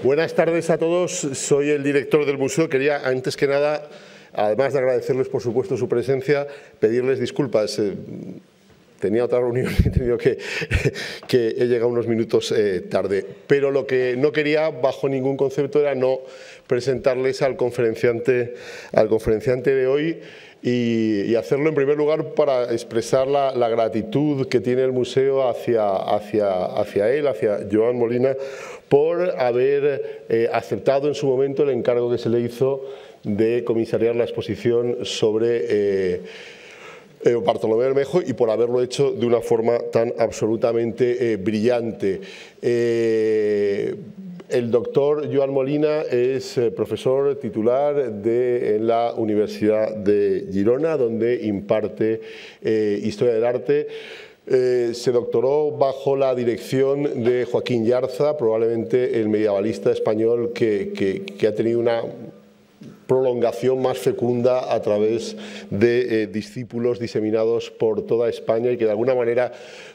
Buenas tardes a todos, soy el director del museo. Quería, antes que nada, además de agradecerles, por supuesto, su presencia, pedirles disculpas. Eh, tenía otra reunión y he tenido que, que llegado unos minutos eh, tarde. Pero lo que no quería, bajo ningún concepto, era no presentarles al conferenciante, al conferenciante de hoy y, hacerlo en primer lugar para expresar la, la gratitud que tiene el museo hacia, hacia, hacia él, hacia Joan Molina, por haber eh, aceptado en su momento el encargo que se le hizo de comisariar la exposición sobre eh, eh Bartolomé Bermejo y por haberlo hecho de una forma tan absolutamente eh, brillante. el doctor Joan Molina es profesor titular de en la Universidad de Girona, donde imparte Historia del Arte eh, se doctoró bajo la dirección de Joaquín Yarza, probablemente el medievalista español que, que ha tenido una prolongación más fecunda a través de eh, discípulos diseminados por toda España y que de alguna manera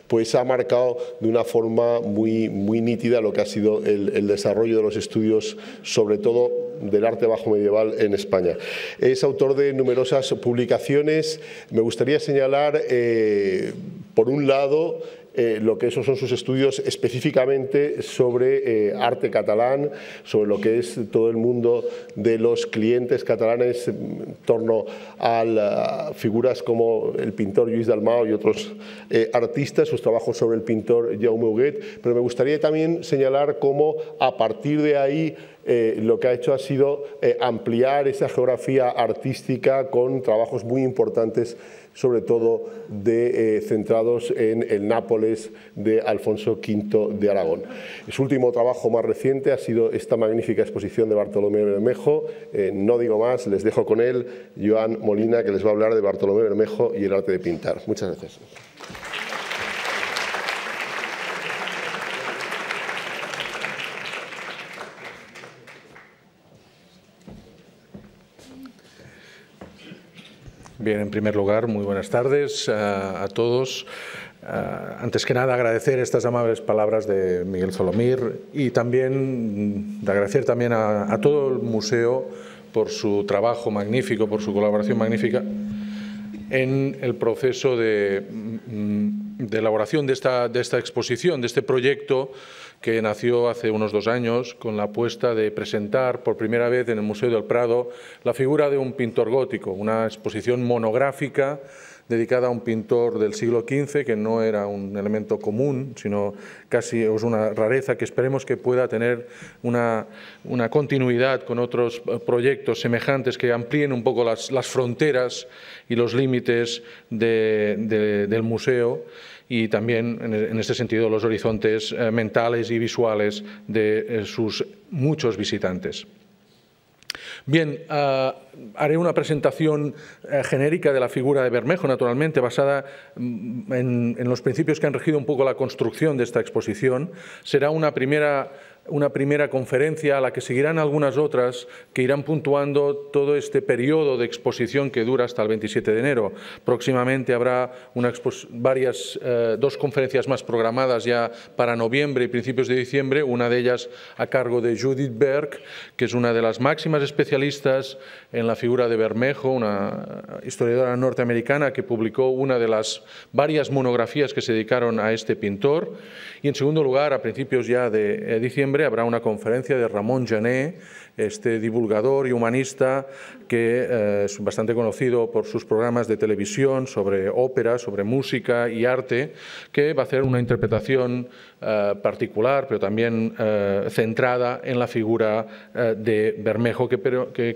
pues ha marcado de una forma muy, muy nítida lo que ha sido el, desarrollo de los estudios, sobre todo del arte bajo medieval en España. Es autor de numerosas publicaciones. Me gustaría señalar, eh, por un lado, eh, lo que esos son sus estudios específicamente sobre eh, arte catalán, sobre lo que es todo el mundo de los clientes catalanes en torno a figuras como el pintor Luis Dalmao y otros eh, artistas, sus trabajos sobre el pintor Jaume Huguet, pero me gustaría también señalar cómo a partir de ahí eh, lo que ha hecho ha sido eh, ampliar esa geografía artística con trabajos muy importantes, sobre todo eh, centrados en el Nápoles de Alfonso V de Aragón. Su último trabajo más reciente ha sido esta magnífica exposición de Bartolomé Bermejo. no digo más, les dejo con él, Joan Molina, que les va a hablar de Bartolomé Bermejo y el arte de pintar. Muchas gracias. Bien, en primer lugar, muy buenas tardes eh, a, todos. Eh, antes que nada, agradecer estas amables palabras de Miguel Zolomir y también de agradecer también a, todo el museo por su trabajo magnífico, por su colaboración magnífica en el proceso de, mm, elaboración de de esta exposición, de este proyecto que nació hace unos dos años con la apuesta de presentar por primera vez en el Museo del Prado la figura de un pintor gótico, una exposición monográfica dedicada a un pintor del siglo XV, que no era un elemento común, sino casi es una rareza que esperemos que pueda tener una, continuidad con otros eh, proyectos semejantes que amplíen un poco las, fronteras y los límites del museo y también e, en este sentido los horizontes eh, mentales y visuales de eh, sus muchos visitantes. Bien, ah, haré una presentación eh, genérica de la figura de Bermejo, naturalmente, basada mm, en, en, los principios que han regido un poco la construcción de esta exposición. Será una primera una primera conferencia a la que seguirán algunas otras que irán puntuando todo este periodo de exposición que dura hasta el 27 de enero. Próximamente habrá varias, eh, dos conferencias más programadas ya para noviembre y principios de diciembre, una de ellas a cargo de Judith Berg, que es una de las máximas especialistas en la figura de Bermejo, una historiadora norteamericana que publicó una de las varias monografías que se dedicaron a este pintor. Y en segundo lugar, a principios ya de eh, diciembre, habrá una conferencia de Ramón Jané, este divulgador y humanista que eh, es bastante conocido por sus programas de televisión sobre ópera, sobre música y arte, que va a hacer una interpretación eh, particular, pero también eh, centrada en la figura de Bermejo, que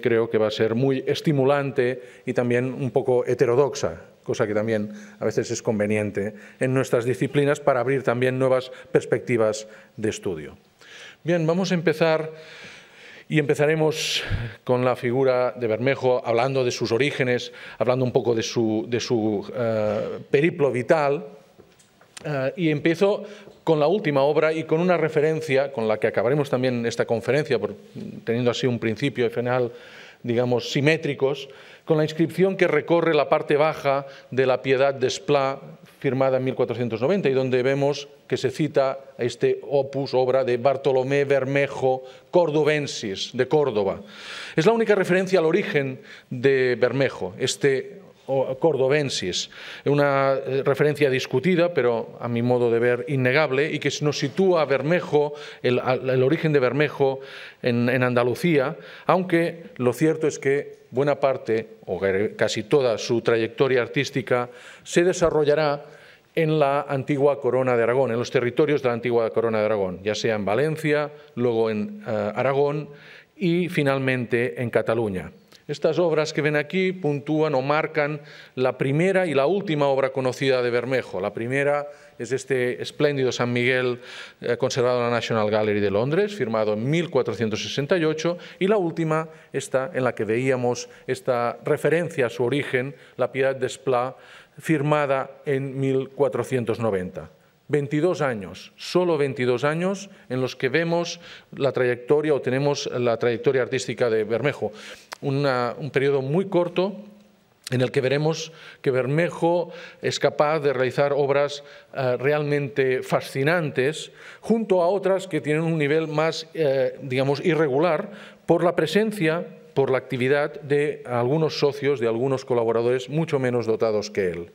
creo que va a ser muy estimulante y también un poco heterodoxa cosa que también a veces es conveniente en nuestras disciplinas para abrir también nuevas perspectivas de estudio. Bien, vamos a empezar y empezaremos con la figura de Bermejo, hablando de sus orígenes, hablando un poco de su, eh, periplo vital. Eh, y empiezo con la última obra y con una referencia con la que acabaremos también esta conferencia, teniendo así un principio y final, digamos, simétricos, con la inscripción que recorre la parte baja de la Piedad de Spla, firmada en 1490, y donde vemos que se cita este opus, obra de Bartolomé Bermejo cordobensis, de Córdoba. Es la única referencia al origen de Bermejo, este cordovensis, una eh, referencia discutida, pero a mi modo de ver innegable, y que nos sitúa a Bermejo, el, origen de Bermejo en Andalucía, aunque lo cierto es que buena parte, o casi toda su trayectoria artística, se desarrollará en la antigua Corona de Aragón, en los territorios de la antigua Corona de Aragón, ya sea en Valencia, luego en eh, Aragón y finalmente en Cataluña. Estas obras que ven aquí puntúan o marcan la primera y la última obra conocida de Bermejo. La primera es este espléndido San Miguel eh, conservado en la National Gallery de Londres, firmado en 1468, y la última, está en la que veíamos esta referencia a su origen, la Piedad de firmada en 1490. 22 años, solo 22 años en los que vemos la trayectoria o tenemos la trayectoria artística de Bermejo un periodo muy corto en el que veremos que Bermejo es capaz de realizar obras eh, realmente fascinantes, junto a otras que tienen un nivel más, eh, digamos, irregular por la presencia, por la actividad de algunos socios, de algunos colaboradores mucho menos dotados que él.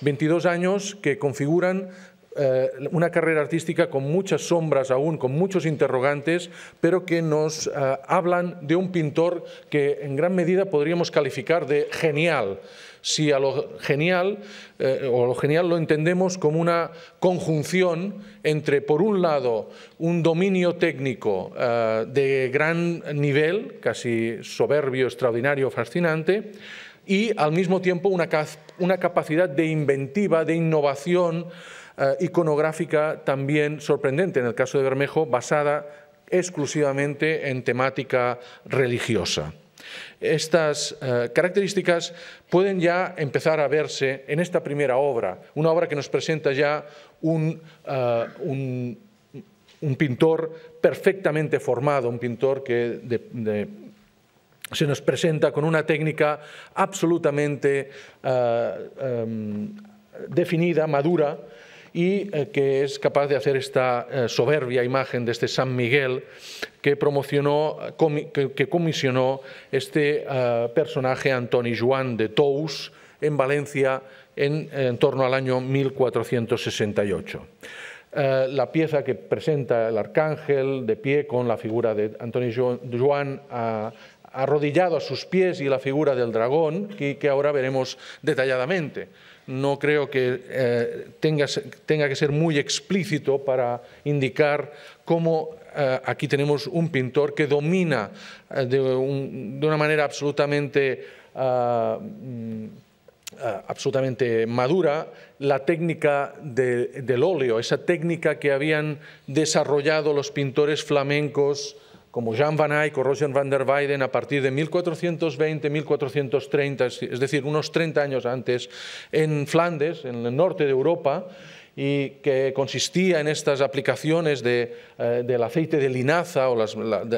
22 años que configuran eh, una carrera artística con muchas sombras aún, con muchos interrogantes, pero que nos eh, hablan de un pintor que en gran medida podríamos calificar de genial si a lo genial eh, o lo genial lo entendemos como una conjunción entre, por un lado, un dominio técnico de gran nivel, casi soberbio, extraordinario, fascinante, y al mismo tiempo una, una capacidad de inventiva, de innovación, eh, iconográfica también sorprendente, en el caso de Bermejo, basada exclusivamente en temática religiosa. Estas eh, características pueden ya empezar a verse en esta primera obra, una obra que nos presenta ya un, eh, pintor perfectamente formado, un pintor que se nos presenta con una técnica absolutamente em, definida, madura, y eh, que es capaz de hacer esta eh, soberbia imagen de este San Miguel que promocionó, que, comisionó este eh, personaje Antoni Joan de Tous en Valencia en, torno al año 1468. la pieza que presenta el arcángel de pie con la figura de Antoni Joan a ah, arrodillado a sus pies y la figura del dragón, que, ahora veremos detalladamente. No creo que eh, tenga, que ser muy explícito para indicar cómo eh, aquí tenemos un pintor que domina eh, de, una manera absolutamente, ah, mm, ah, absolutamente madura la técnica del óleo, esa técnica que habían desarrollado los pintores flamencos como Jan van Eyck o Roger van der Weyden a partir de 1420-1430, es decir, unos 30 años antes, en Flandes, en el norte de Europa, y que consistía en estas aplicaciones eh, del aceite de linaza o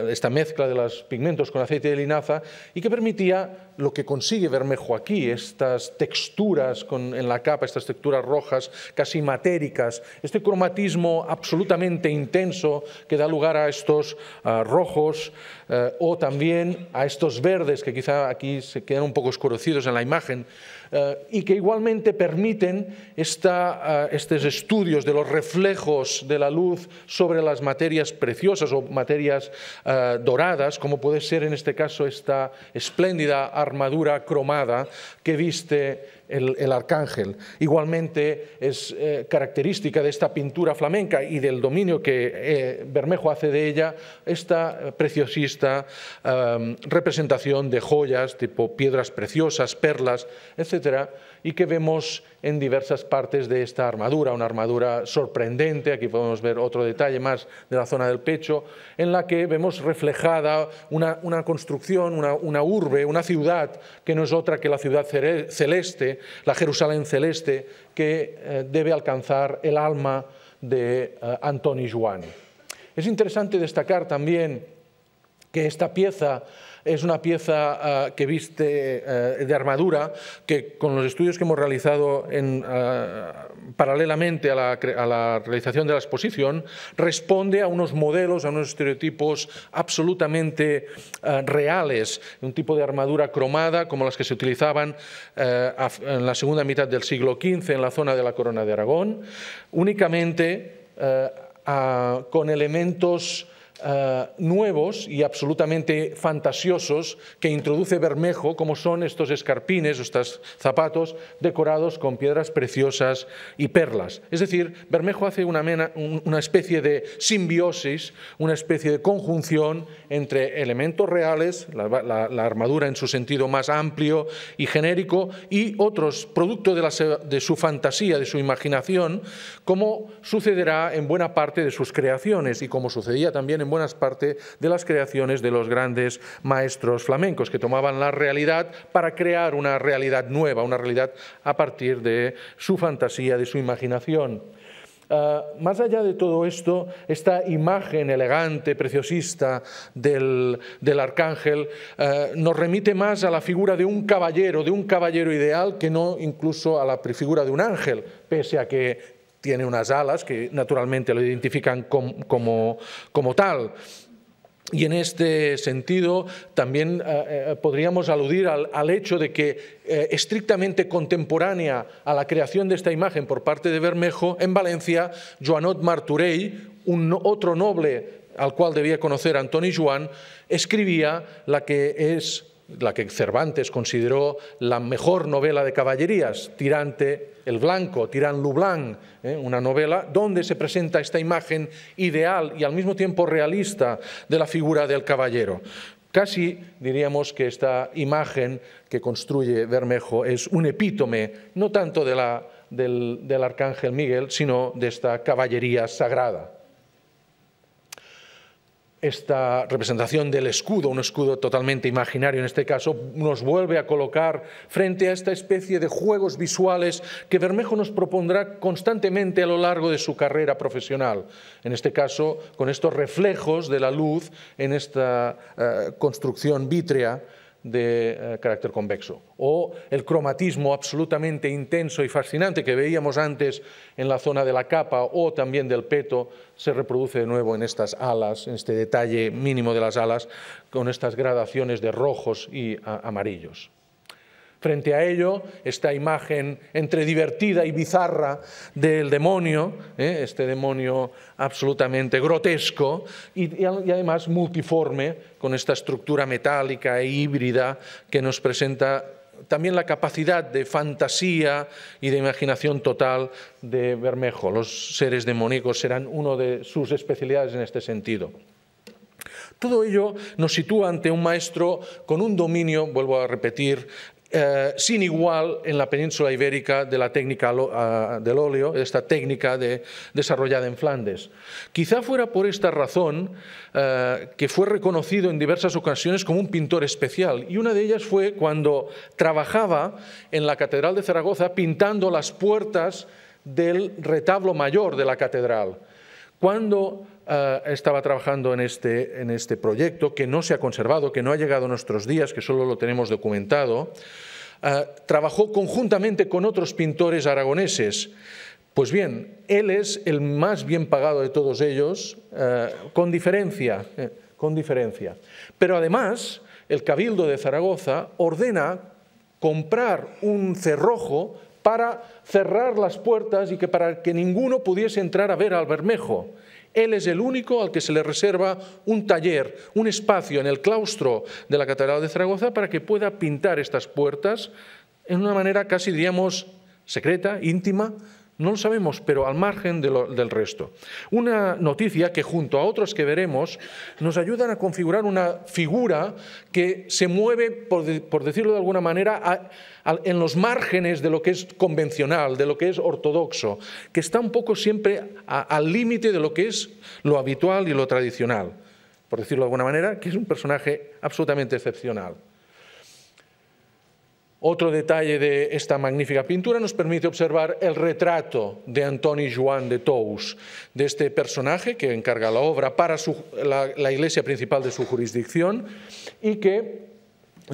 esta mezcla de los pigmentos con aceite de linaza y que permitía lo que consigue Bermejo aquí, estas texturas en la capa, estas texturas rojas casi matéricas, este cromatismo absolutamente intenso que da lugar a estos eh, rojos eh, o también a estos verdes que quizá aquí se quedan un poco oscurecidos en la imagen, eh, y que igualmente permiten estos eh, estudios de los reflejos de la luz sobre las materias preciosas o materias eh, doradas, como puede ser en este caso esta espléndida armadura cromada que viste el, arcángel. Igualmente es eh, característica de esta pintura flamenca y del dominio que eh, Bermejo hace de ella esta preciosista eh, representación de joyas tipo piedras preciosas, perlas, etcétera, y que vemos en diversas partes de esta armadura, una armadura sorprendente, aquí podemos ver otro detalle más de la zona del pecho, en la que vemos reflejada una, construcción, una, urbe, una ciudad, que no es otra que la ciudad celeste, la Jerusalén celeste, que eh, debe alcanzar el alma de eh, Antoni Joan. Es interesante destacar también que esta pieza es una pieza ah, que viste ah, de armadura que con los estudios que hemos realizado ah, paralelamente a la, realización de la exposición responde a unos modelos, a unos estereotipos absolutamente reales, un tipo de armadura cromada como las que se utilizaban en la segunda mitad del siglo XV en la zona de la Corona de Aragón, únicamente con elementos eh, nuevos y absolutamente fantasiosos que introduce Bermejo, como son estos escarpines, estos zapatos decorados con piedras preciosas y perlas. Es decir, Bermejo hace una, una especie de simbiosis, una especie de conjunción entre elementos reales, la, armadura en su sentido más amplio y genérico, y otros, producto de, de su fantasía, de su imaginación, como sucederá en buena parte de sus creaciones y como sucedía también en buenas parte de las creaciones de los grandes maestros flamencos, que tomaban la realidad para crear una realidad nueva, una realidad a partir de su fantasía, de su imaginación. Ah, más allá de todo esto, esta imagen elegante, preciosista del, arcángel ah, nos remite más a la figura de un caballero, de un caballero ideal, que no incluso a la figura de un ángel, pese a que tiene unas alas que naturalmente lo identifican como, como tal. Y en este sentido también eh, eh, podríamos aludir al, hecho de que eh, estrictamente contemporánea a la creación de esta imagen por parte de Bermejo, en Valencia, Joanot Marturey, un otro noble al cual debía conocer Antoni Joan, escribía la que es la que Cervantes consideró la mejor novela de caballerías, Tirante el Blanco, Tirán Lublán, ¿eh? una novela donde se presenta esta imagen ideal y al mismo tiempo realista de la figura del caballero. Casi diríamos que esta imagen que construye Bermejo es un epítome, no tanto del arcángel Miguel, sino de esta caballería sagrada esta representación del escudo, un escudo totalmente imaginario en este caso, nos vuelve a colocar frente a esta especie de juegos visuales que Bermejo nos propondrá constantemente a lo largo de su carrera profesional. En este caso, con estos reflejos de la luz en esta eh, construcción vítrea de eh, carácter convexo. O el cromatismo absolutamente intenso y fascinante que veíamos antes en la zona de la capa o también del peto se reproduce de nuevo en estas alas, en este detalle mínimo de las alas, con estas gradaciones de rojos y amarillos. Frente a ello, esta imagen entre divertida y bizarra del demonio, ¿eh? este demonio absolutamente grotesco y, y, además multiforme, con esta estructura metálica e híbrida que nos presenta también la capacidad de fantasía y de imaginación total de Bermejo. Los seres demoníacos serán una de sus especialidades en este sentido. Todo ello nos sitúa ante un maestro con un dominio, vuelvo a repetir, eh, sin igual en la península ibérica de la técnica ah, del óleo, esta técnica de, desarrollada en Flandes. Quizá fuera por esta razón eh, que fue reconocido en diversas ocasiones como un pintor especial, y una de ellas fue cuando trabajaba en la Catedral de Zaragoza pintando las puertas del retablo mayor de la catedral. Cuando Ah, estaba trabajando este, en este, proyecto, que no se ha conservado, que no ha llegado a nuestros días, que solo lo tenemos documentado, ah, trabajó conjuntamente con otros pintores aragoneses. Pues bien, él es el más bien pagado de todos ellos, ah, con diferencia, eh, con diferencia. Pero además, el Cabildo de Zaragoza ordena comprar un cerrojo para cerrar las puertas y que para que ninguno pudiese entrar a ver al Bermejo. Él es el único al que se le reserva un taller, un espacio en el claustro de la Catedral de Zaragoza para que pueda pintar estas puertas en una manera casi, diríamos, secreta, íntima, no lo sabemos, pero al margen del resto. Una noticia que junto a otros que veremos nos ayudan a configurar una figura que se mueve, por, decirlo de alguna manera, en los márgenes de lo que es convencional, de lo que es ortodoxo, que está un poco siempre al límite de lo que es lo habitual y lo tradicional, por decirlo de alguna manera, que es un personaje absolutamente excepcional. Otro detalle de esta magnífica pintura nos permite observar el retrato de Antoni Joan de Tous, de este personaje que encarga la obra para la, iglesia principal de su jurisdicción y que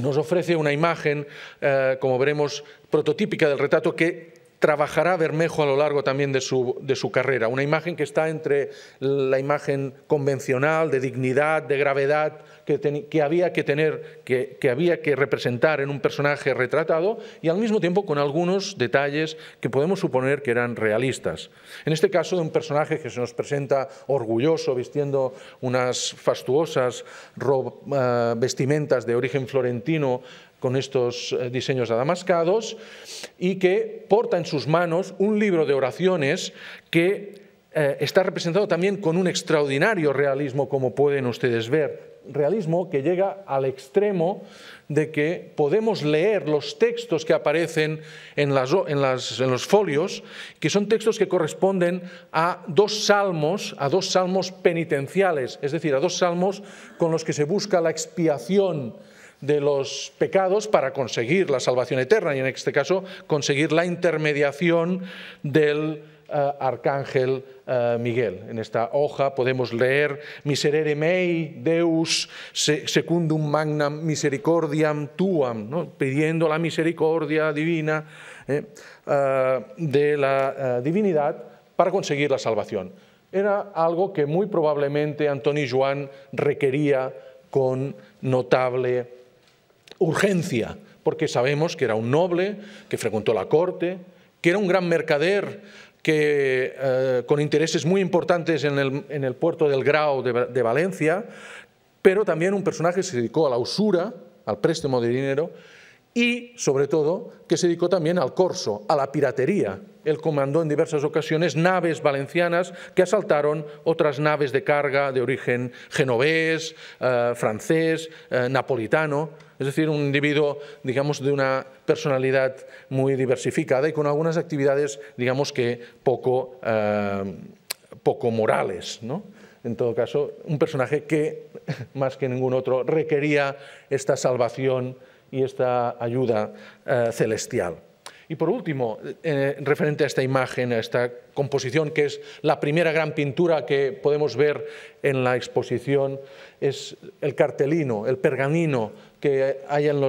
nos ofrece una imagen, eh, como veremos, prototípica del retrato que trabajará Bermejo a lo largo también de su, de su, carrera. Una imagen que está entre la imagen convencional de dignidad, de gravedad, que, que había que tener, que, que, había que representar en un personaje retratado y al mismo tiempo con algunos detalles que podemos suponer que eran realistas. En este caso de un personaje que se nos presenta orgulloso, vistiendo unas fastuosas ah, vestimentas de origen florentino, con estos eh, diseños adamascados y que porta en sus manos un libro de oraciones que eh, está representado también con un extraordinario realismo, como pueden ustedes ver. Realismo que llega al extremo de que podemos leer los textos que aparecen en, en los folios, que son textos que corresponden a dos salmos, a dos salmos penitenciales, es decir, a dos salmos con los que se busca la expiación de los pecados para conseguir la salvación eterna y en este caso conseguir la intermediación del eh, arcángel eh, Miguel. En esta hoja podemos leer Miserere mei, Deus secundum magnam misericordiam tuam, pidiendo la misericordia divina eh, de la divinidad para conseguir la salvación. Era algo que muy probablemente Antonio Juan requería con notable urgencia, porque sabemos que era un noble, que frecuentó la corte, que era un gran mercader, que, eh, con intereses muy importantes en el, puerto del Grau de, de, Valencia, pero también un personaje que se dedicó a la usura, al préstamo de dinero, y, sobre todo, que se dedicó también al corso, a la piratería. Él comandó en diversas ocasiones naves valencianas que asaltaron otras naves de carga de origen genovés, eh, francés, eh, napolitano. Es decir, un individuo, digamos, de una personalidad muy diversificada y con algunas actividades, digamos, que poco, eh, poco morales, en todo caso, un personaje que, más que ningún otro, requería esta salvación y esta ayuda eh, celestial. Y por último, eh, referente a esta imagen, a esta composición, que es la primera gran pintura que podemos ver en la exposición, es el cartelino, el pergamino que hay en,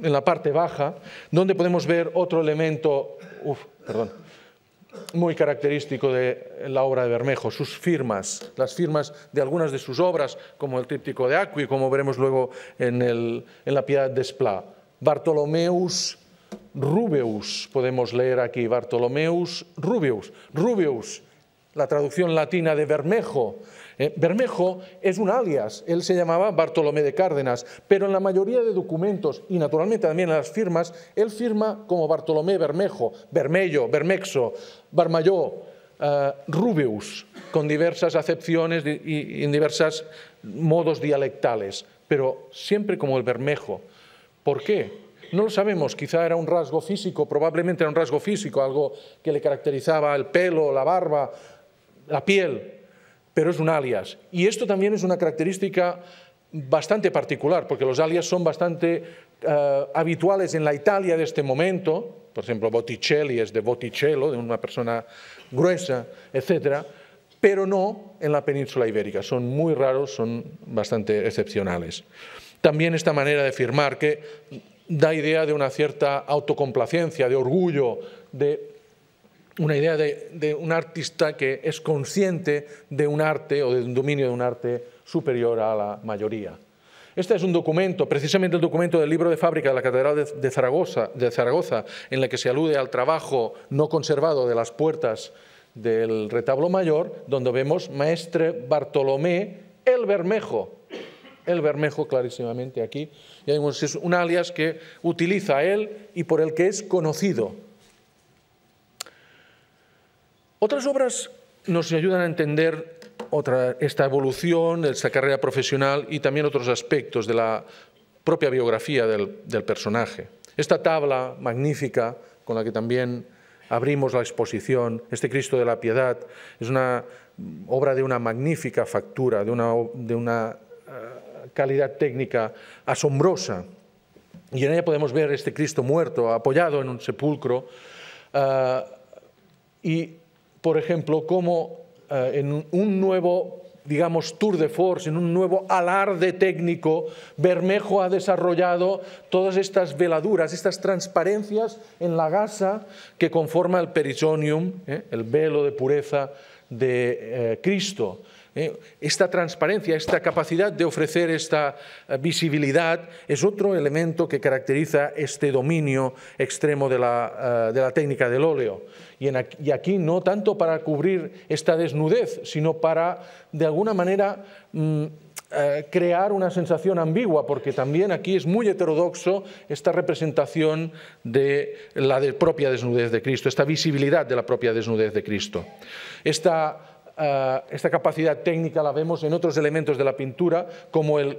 la, parte baja, donde podemos ver otro elemento, perdón, muy característico de la obra de Bermejo, sus firmas, las firmas de algunas de sus obras, como el tríptico de Acqui, como veremos luego en, la Piedad de Esplá. Bartolomeus Rubeus, podemos leer aquí, Bartolomeus Rubeus. Rubeus, la traducción latina de Bermejo, eh, Bermejo es un alias, él se llamaba Bartolomé de Cárdenas, pero en la mayoría de documentos y naturalmente también en las firmas, él firma como Bartolomé Bermejo, Bermello, Bermexo, Barmayó, eh, Rubeus, con diversas acepciones y en diversos modos dialectales, pero siempre como el Bermejo. ¿Por qué? No lo sabemos, quizá era un rasgo físico, probablemente era un rasgo físico, algo que le caracterizaba el pelo, la barba, la piel, pero es un alias. Y esto también es una característica bastante particular, porque los alias son bastante eh, habituales en la Italia de este momento, por ejemplo, Botticelli es de Botticello, de una persona gruesa, etc., pero no en la península ibérica, son muy raros, son bastante excepcionales. También esta manera de firmar que da idea de una cierta autocomplacencia, de orgullo, de una idea de, un artista que es consciente de un arte o de un dominio de un arte superior a la mayoría. Este es un documento, precisamente el documento del libro de fábrica de la Catedral de, Zaragoza, en el que se alude al trabajo no conservado de las puertas del retablo mayor, donde vemos maestre Bartolomé el Bermejo. El Bermejo clarísimamente aquí. Y es un alias que utiliza él y por el que es conocido otras obras nos ayudan a entender otra, esta evolución esta carrera profesional y también otros aspectos de la propia biografía del, personaje. Esta tabla magnífica con la que también abrimos la exposición, este Cristo de la Piedad, es una obra de una magnífica factura, de una, de una eh, calidad técnica asombrosa. Y en ella podemos ver este Cristo muerto, apoyado en un sepulcro, eh, y por ejemplo, como eh, en un nuevo, digamos, tour de force, en un nuevo alarde técnico, Bermejo ha desarrollado todas estas veladuras, estas transparencias en la gasa que conforma el perisonium, eh, el velo de pureza de eh, Cristo. Eh, esta transparencia, esta capacidad de ofrecer esta eh, visibilidad es otro elemento que caracteriza este dominio extremo de la, eh, técnica del óleo. Y, aquí no tanto para cubrir esta desnudez, sino para, de alguna manera, mm, crear una sensación ambigua, porque también aquí es muy heterodoxo esta representación de la propia desnudez de Cristo, esta visibilidad de la propia desnudez de Cristo. Esta esta capacidad técnica la vemos en otros elementos de la pintura, como el,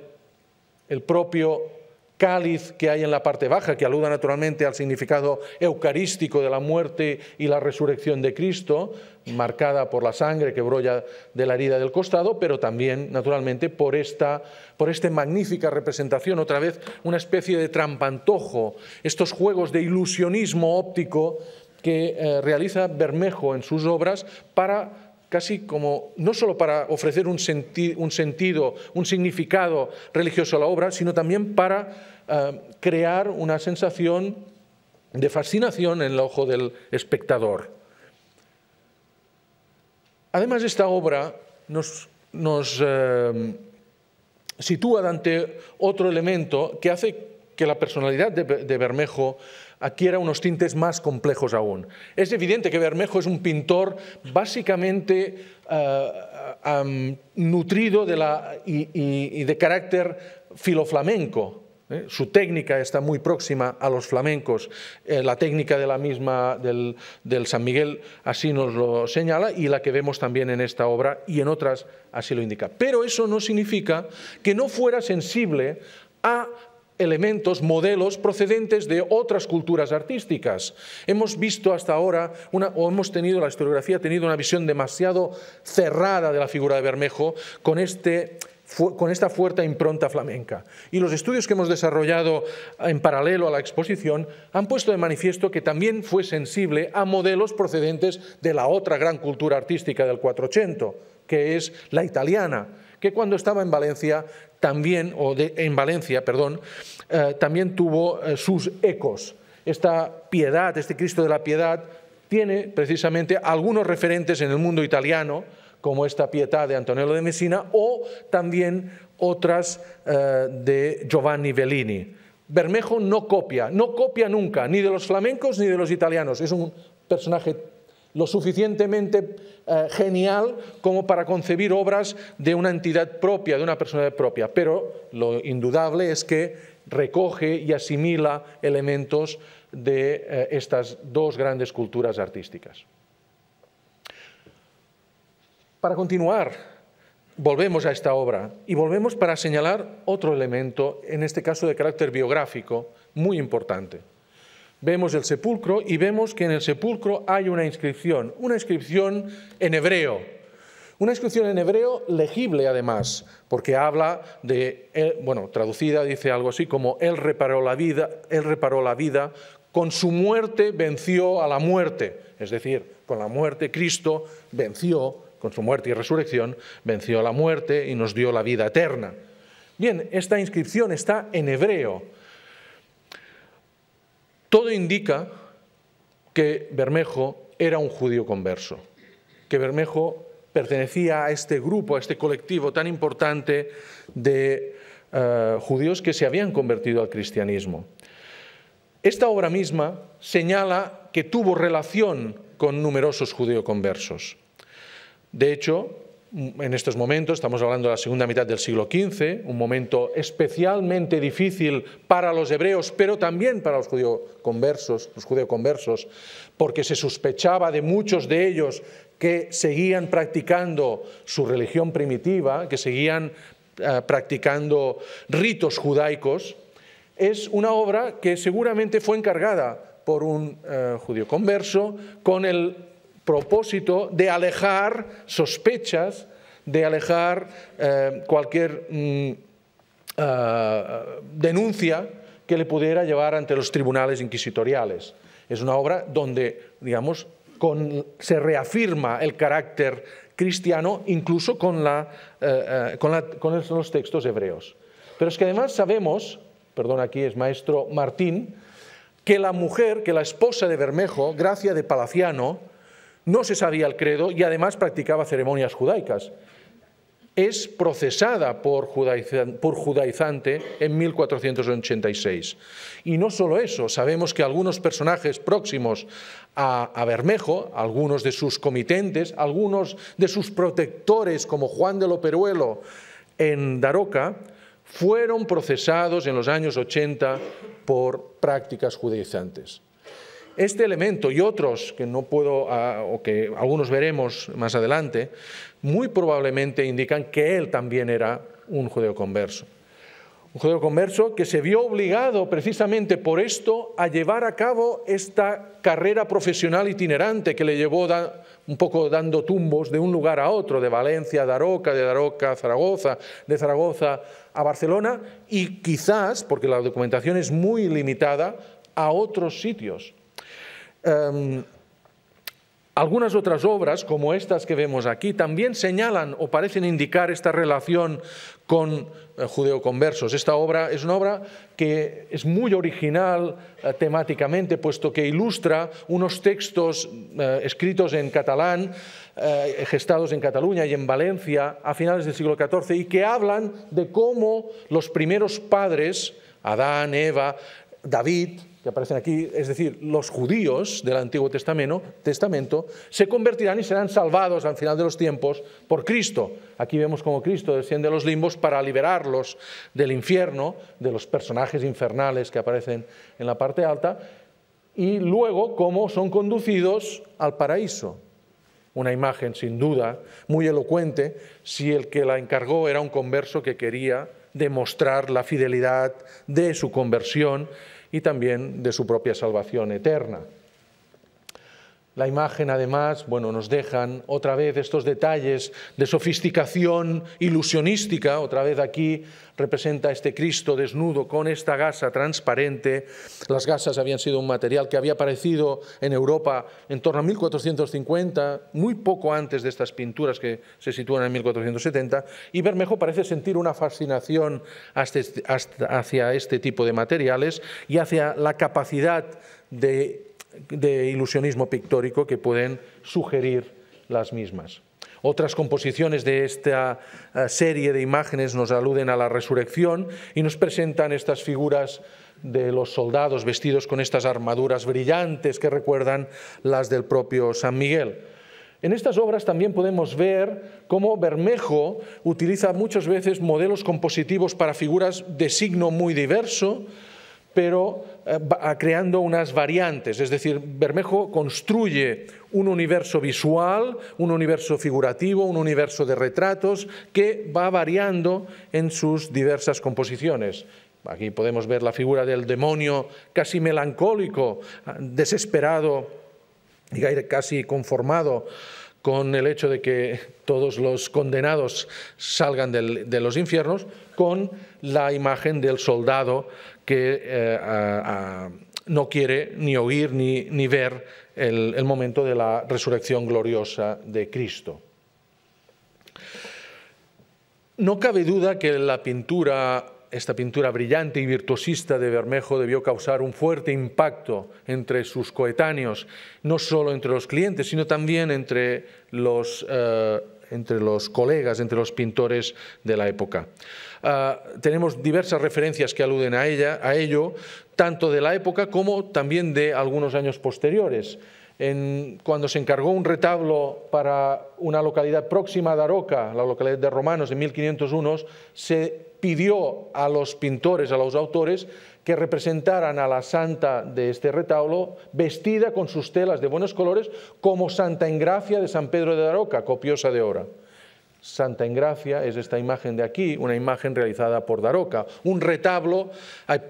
propio cáliz que hay en la parte baja, que aluda naturalmente al significado eucarístico de la muerte y la resurrección de Cristo, marcada por la sangre que brolla de la herida del costado, pero también, naturalmente, por esta, por esta magnífica representación, otra vez una especie de trampantojo, estos juegos de ilusionismo óptico que eh, realiza Bermejo en sus obras para casi como no solo para ofrecer un, sentido, un significado religioso a la obra, sino también para eh, crear una sensación de fascinación en el ojo del espectador. Además, esta obra nos, eh, sitúa ante otro elemento que hace que la personalidad de Bermejo adquiera unos tintes más complejos aún. Es evidente que Bermejo es un pintor básicamente eh, nutrido de la, y, de carácter filoflamenco, ¿eh? Su técnica está muy próxima a los flamencos. Eh, la técnica de la misma del, del, San Miguel así nos lo señala y la que vemos también en esta obra y en otras así lo indica. Pero eso no significa que no fuera sensible a elementos, modelos procedentes de otras culturas artísticas. Hemos visto hasta ahora, una, o hemos tenido, la historiografía ha tenido una visión demasiado cerrada de la figura de Bermejo con este con esta fuerte impronta flamenca. Y los estudios que hemos desarrollado en paralelo a la exposición han puesto de manifiesto que también fue sensible a modelos procedentes de la otra gran cultura artística del 400, que es la italiana, que cuando estaba en Valencia también, o en Valencia, perdón, eh, también tuvo eh, sus ecos. Esta piedad, este Cristo de la piedad, tiene precisamente algunos referentes en el mundo italiano, como esta piedad de Antonello de Messina, o también otras eh, de Giovanni Bellini. Bermejo no copia, no copia nunca, ni de los flamencos ni de los italianos. Es un personaje lo suficientemente eh, genial como para concebir obras de una entidad propia, de una personalidad propia, pero lo indudable es que recoge y asimila elementos de eh, estas dos grandes culturas artísticas. Para continuar, volvemos a esta obra y volvemos para señalar otro elemento, en este caso de carácter biográfico, muy importante vemos el sepulcro y vemos que en el sepulcro hay una inscripción, una inscripción en hebreo. Una inscripción en hebreo legible, además, porque habla de, eh, bueno, traducida dice algo así como Él reparó la vida, Él reparó la vida, con su muerte venció a la muerte. Es decir, con la muerte Cristo venció, con su muerte y resurrección, venció a la muerte y nos dio la vida eterna. Bien, esta inscripción está en hebreo todo indica que Bermejo era un judío converso, que Bermejo pertenecía a este grupo, a este colectivo tan importante de eh, judíos que se habían convertido al cristianismo. Esta obra misma señala que tuvo relación con numerosos judíos conversos. De hecho, en estos momentos, estamos hablando de la segunda mitad del siglo XV, un momento especialmente difícil para los hebreos, pero también para los conversos, los conversos, porque se sospechaba de muchos de ellos que seguían practicando su religión primitiva, que seguían eh, practicando ritos judaicos. Es una obra que seguramente fue encargada por un eh, judío converso con el propósito de alejar sospechas, de alejar eh, cualquier mm, eh, denuncia que le pudiera llevar ante los tribunales inquisitoriales. Es una obra donde, digamos, se reafirma el carácter cristiano incluso con, eh, con los textos hebreos. Pero es que además sabemos, perdón, aquí es maestro Martín, que la mujer, que la esposa de Bermejo, Gracia de Palaciano, no se sabía el credo y además practicaba ceremonias judaicas. Es procesada por, judaizante, en 1486. Y no solo eso, sabemos que algunos personajes próximos a, Bermejo, algunos de sus comitentes, algunos de sus protectores, como Juan de Loperuelo en Daroca, fueron procesados en los años 80 por prácticas judaizantes este elemento y otros que no puedo ah, o que algunos veremos más adelante, muy probablemente indican que él también era un judío converso. Un judío converso que se vio obligado precisamente por esto a llevar a cabo esta carrera profesional itinerante que le llevó un poco dando tumbos de un lugar a otro, de Valencia a Daroca, de Daroca a Zaragoza, de Zaragoza a Barcelona y quizás, porque la documentación es muy limitada, a otros sitios Em, algunas otras obras, como estas que vemos aquí, también señalan o parecen indicar esta relación con eh, judeoconversos. Esta obra es una obra que es muy original eh, temáticamente, puesto que ilustra unos textos eh, escritos en catalán, gestados en Cataluña y en Valencia a finales del siglo XIV, y que hablan de cómo los primeros padres, Adán, Eva, David, que aparecen aquí, es decir, los judíos del Antiguo Testamento, Testamento, se convertirán y serán salvados al final de los tiempos por Cristo. Aquí vemos cómo Cristo desciende a los limbos para liberarlos del infierno, de los personajes infernales que aparecen en la parte alta, y luego cómo son conducidos al paraíso. Una imagen sin duda muy elocuente si el que la encargó era un converso que quería demostrar la fidelidad de su conversión y también de su propia salvación eterna. La imagen, además, bueno, nos dejan otra vez estos detalles de sofisticación ilusionística. Otra vez aquí representa este Cristo desnudo con esta gasa transparente. Las gasas habían sido un material que había aparecido en Europa en torno a 1450, muy poco antes de estas pinturas que se sitúan en 1470. Y Bermejo parece sentir una fascinación este, hacia este tipo de materiales y hacia la capacidad de de ilusionismo pictórico que pueden sugerir las mismas. Otras composiciones de esta eh, serie de imágenes nos aluden a la resurrección y nos presentan estas figuras de los soldados vestidos con estas armaduras brillantes que recuerdan las del propio San Miguel. En estas obras también podemos ver cómo Bermejo utiliza muchas veces modelos compositivos para figuras de signo muy diverso, pero eh, ah, creando unas variantes. Es decir, Bermejo construye un universo visual, un universo figurativo, un universo de retratos que va variando en sus diversas composiciones. Aquí podemos ver la figura del demonio casi melancólico, ah, desesperado y casi conformado con el hecho de que todos los condenados salgan de los infiernos, con la imagen del soldado que eh, no quiere ni oír ni, ni ver el, momento de la resurrección gloriosa de Cristo. No cabe duda que la pintura esta pintura brillante y virtuosista de Bermejo debió causar un fuerte impacto entre sus coetáneos, no solo entre los clientes, sino también entre los eh, entre los colegas, entre los pintores de la época. Ah, tenemos diversas referencias que aluden a, ella, a ello, tanto de la época como también de algunos años posteriores. cuando se encargó un retablo para una localidad próxima a Daroca, la localidad de Romanos, en 1501, se pidió a los pintores, a los autores, que representaran a la santa de este retablo vestida con sus telas de buenos colores como Santa Engracia de San Pedro de la copiosa de oro. Santa Engracia es esta imagen de aquí, una imagen realizada por Daroca, un retablo,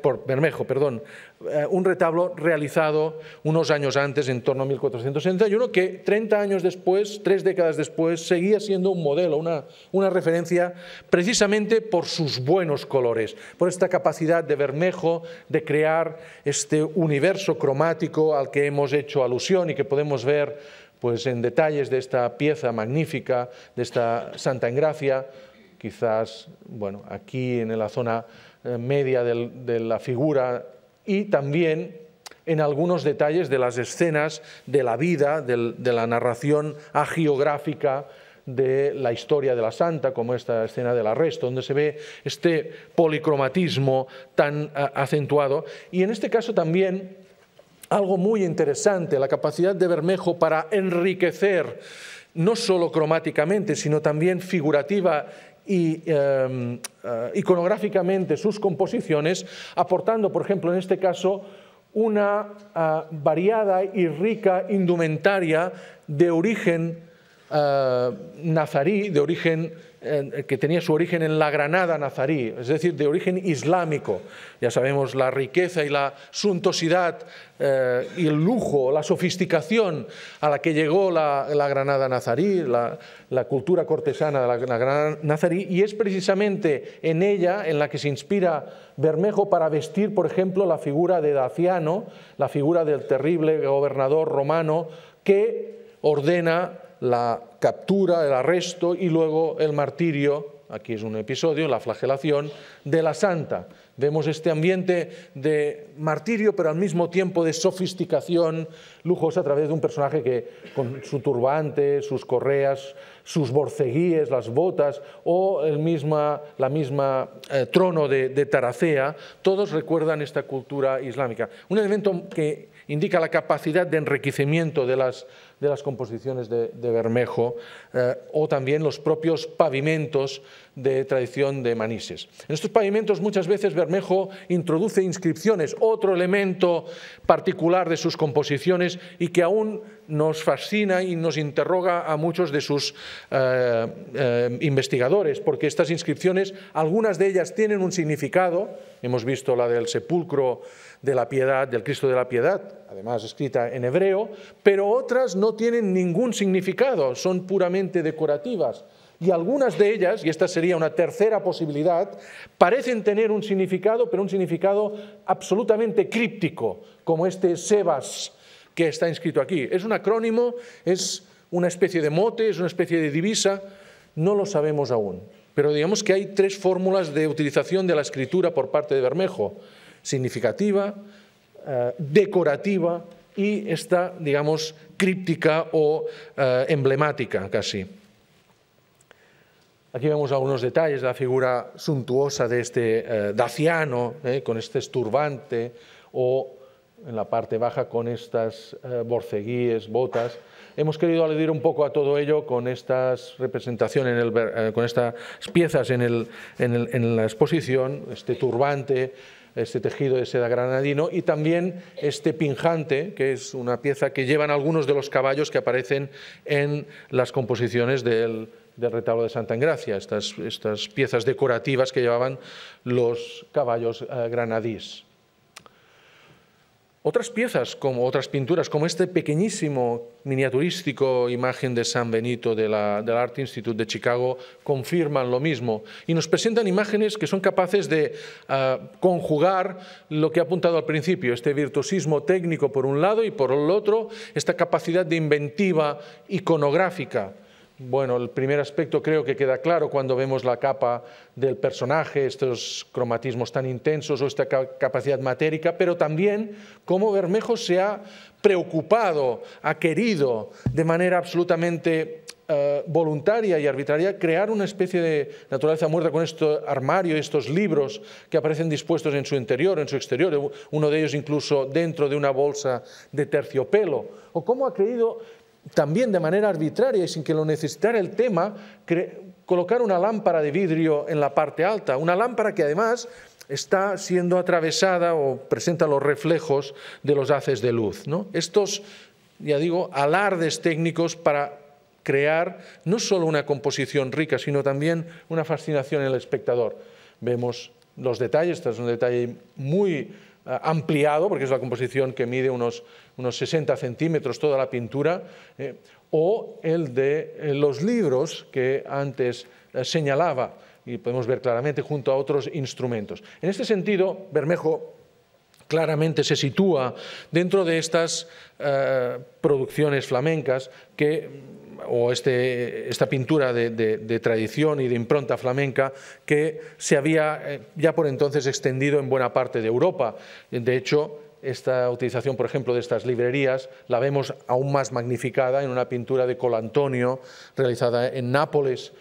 por Bermejo, perdón, eh, un retablo realizado unos años antes, en torno a 1461, que 30 años después, tres décadas después, seguía siendo un modelo, una, una referencia precisamente por sus buenos colores, por esta capacidad de Bermejo de crear este universo cromático al que hemos hecho alusión y que podemos ver pues en detalles de esta pieza magnífica, de esta Santa Engracia, quizás bueno, aquí en la zona eh, media de la figura y también en algunos detalles de las escenas de la vida, de, la narración agiográfica de la historia de la santa, como esta escena del arresto, donde se ve este policromatismo tan eh, acentuado. Y en este caso también algo muy interesante, la capacidad de Bermejo para enriquecer, no solo cromáticamente, sino también figurativa y em, eh, iconográficamente sus composiciones, aportando, por ejemplo, en este caso, una ah, variada y rica indumentaria de origen eh, nazarí de origen eh, que tenía su origen en la Granada nazarí, es decir, de origen islámico. Ya sabemos la riqueza y la suntuosidad eh, y el lujo, la sofisticación a la que llegó la, Granada nazarí, la, cultura cortesana de la, la, Granada nazarí, y es precisamente en ella en la que se inspira Bermejo para vestir, por ejemplo, la figura de Daciano, la figura del terrible gobernador romano que ordena la captura, el arresto y luego el martirio, aquí es un episodio, la flagelación de la santa. Vemos este ambiente de martirio, pero al mismo tiempo de sofisticación lujosa a través de un personaje que con su turbante, sus correas, sus borceguíes, las botas o el misma, la misma eh, trono de Taracea, todos recuerdan esta cultura islámica. Un elemento que indica la capacidad de enriquecimiento de las de las composiciones de, Bermejo eh, o también los propios pavimentos de tradición de Manises. En estos pavimentos muchas veces Bermejo introduce inscripciones, otro elemento particular de sus composiciones y que aún nos fascina y nos interroga a muchos de sus eh, eh, investigadores, porque estas inscripciones, algunas de ellas tienen un significado, hemos visto la del sepulcro, de la piedad, del Cristo de la piedad, además escrita en hebreo, pero otras no tienen ningún significado, son puramente decorativas. Y algunas de ellas, y esta sería una tercera posibilidad, parecen tener un significado, pero un significado absolutamente críptico, como este Sebas que está inscrito aquí. Es un acrónimo, es una especie de mote, es una especie de divisa, no lo sabemos aún. Pero digamos que hay tres fórmulas de utilización de la escritura por parte de Bermejo significativa, eh, decorativa y está, digamos, críptica o eh, emblemática casi. Aquí vemos algunos detalles de la figura suntuosa de este eh, daciano, con este turbante, o en la parte baja con estas borceguíes, botas. Hemos querido aludir un poco a todo ello con estas representaciones, con estas piezas en, en la exposición, este turbante, este tejido de seda granadino, y también este pinjante, que es una pieza que llevan algunos de los caballos que aparecen en las composiciones del, retablo de Santa Engracia, estas, piezas decorativas que llevaban los caballos eh, granadís. Otras piezas, como otras pinturas, como este pequeñísimo miniaturístico imagen de San Benito del Art Institute de Chicago, confirman lo mismo y nos presentan imágenes que son capaces de ah, conjugar lo que he apuntado al principio, este virtuosismo técnico por un lado y por el otro, esta capacidad de inventiva iconográfica bueno, el primer aspecto creo que queda claro cuando vemos la capa del personaje, estos cromatismos tan intensos o esta capacidad matérica, pero también cómo Bermejo se ha preocupado, ha querido de manera absolutamente eh, voluntaria y arbitraria crear una especie de naturaleza muerta con este armario, estos libros que aparecen dispuestos en su interior, en su exterior, uno de ellos incluso dentro de una bolsa de terciopelo, o cómo ha creído también de manera arbitraria y sin que lo necesitara el tema, colocar una lámpara de vidrio en la parte alta, una lámpara que además está siendo atravesada o presenta los reflejos de los haces de luz. ¿no? Estos, ya digo, alardes técnicos para crear no solo una composición rica, sino también una fascinación en el espectador. Vemos los detalles, este es un detalle muy eh, ampliado, porque es la composición que mide unos, unos 60 centímetros toda la pintura, eh, o el de eh, los libros que antes señalaba y podemos ver claramente junto a otros instrumentos. En este sentido, Bermejo claramente se sitúa dentro de estas producciones flamencas que o este, esta pintura de, tradición y de impronta flamenca que se había eh, ya por entonces extendido en buena parte de Europa. De hecho, esta utilización, por ejemplo, de estas librerías la vemos aún más magnificada en una pintura de Colantonio realizada en Nápoles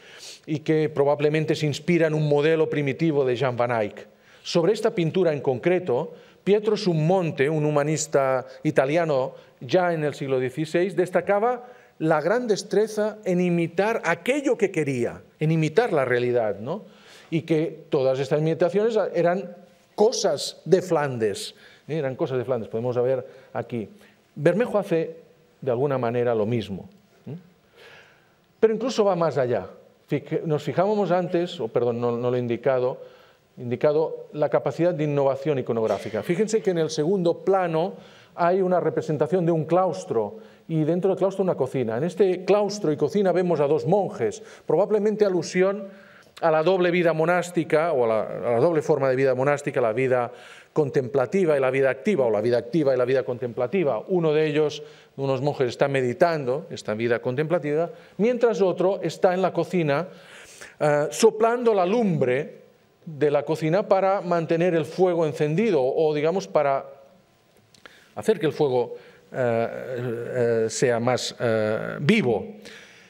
y que probablemente se inspira en un modelo primitivo de Jan van Eyck. Sobre esta pintura en concreto, Pietro Summonte, un humanista italiano ya en el siglo XVI, destacaba la gran destreza en imitar aquello que quería, en imitar la realidad, ¿no? Y que todas estas imitaciones eran cosas de Flandes, ¿eh? eran cosas de Flandes, podemos ver aquí. Bermejo hace de alguna manera lo mismo, ¿eh? pero incluso va más allá. Nos fijamos antes, o perdón, no, lo he indicado, indicado la capacidad de innovación iconográfica. Fíjense que en el segundo plano hay una representación de un claustro y dentro del claustro una cocina. En este claustro y cocina vemos a dos monjes, probablemente alusión a la doble vida monástica o a la, doble forma de vida monástica, la vida contemplativa y la vida activa, o la vida activa y la vida contemplativa. Uno de ellos, de unos monjes, está meditando esta vida contemplativa, mientras otro está en la cocina eh, soplando la lumbre de la cocina para mantener el fuego encendido o, digamos, para hacer que el fuego eh, eh, sea más eh, vivo.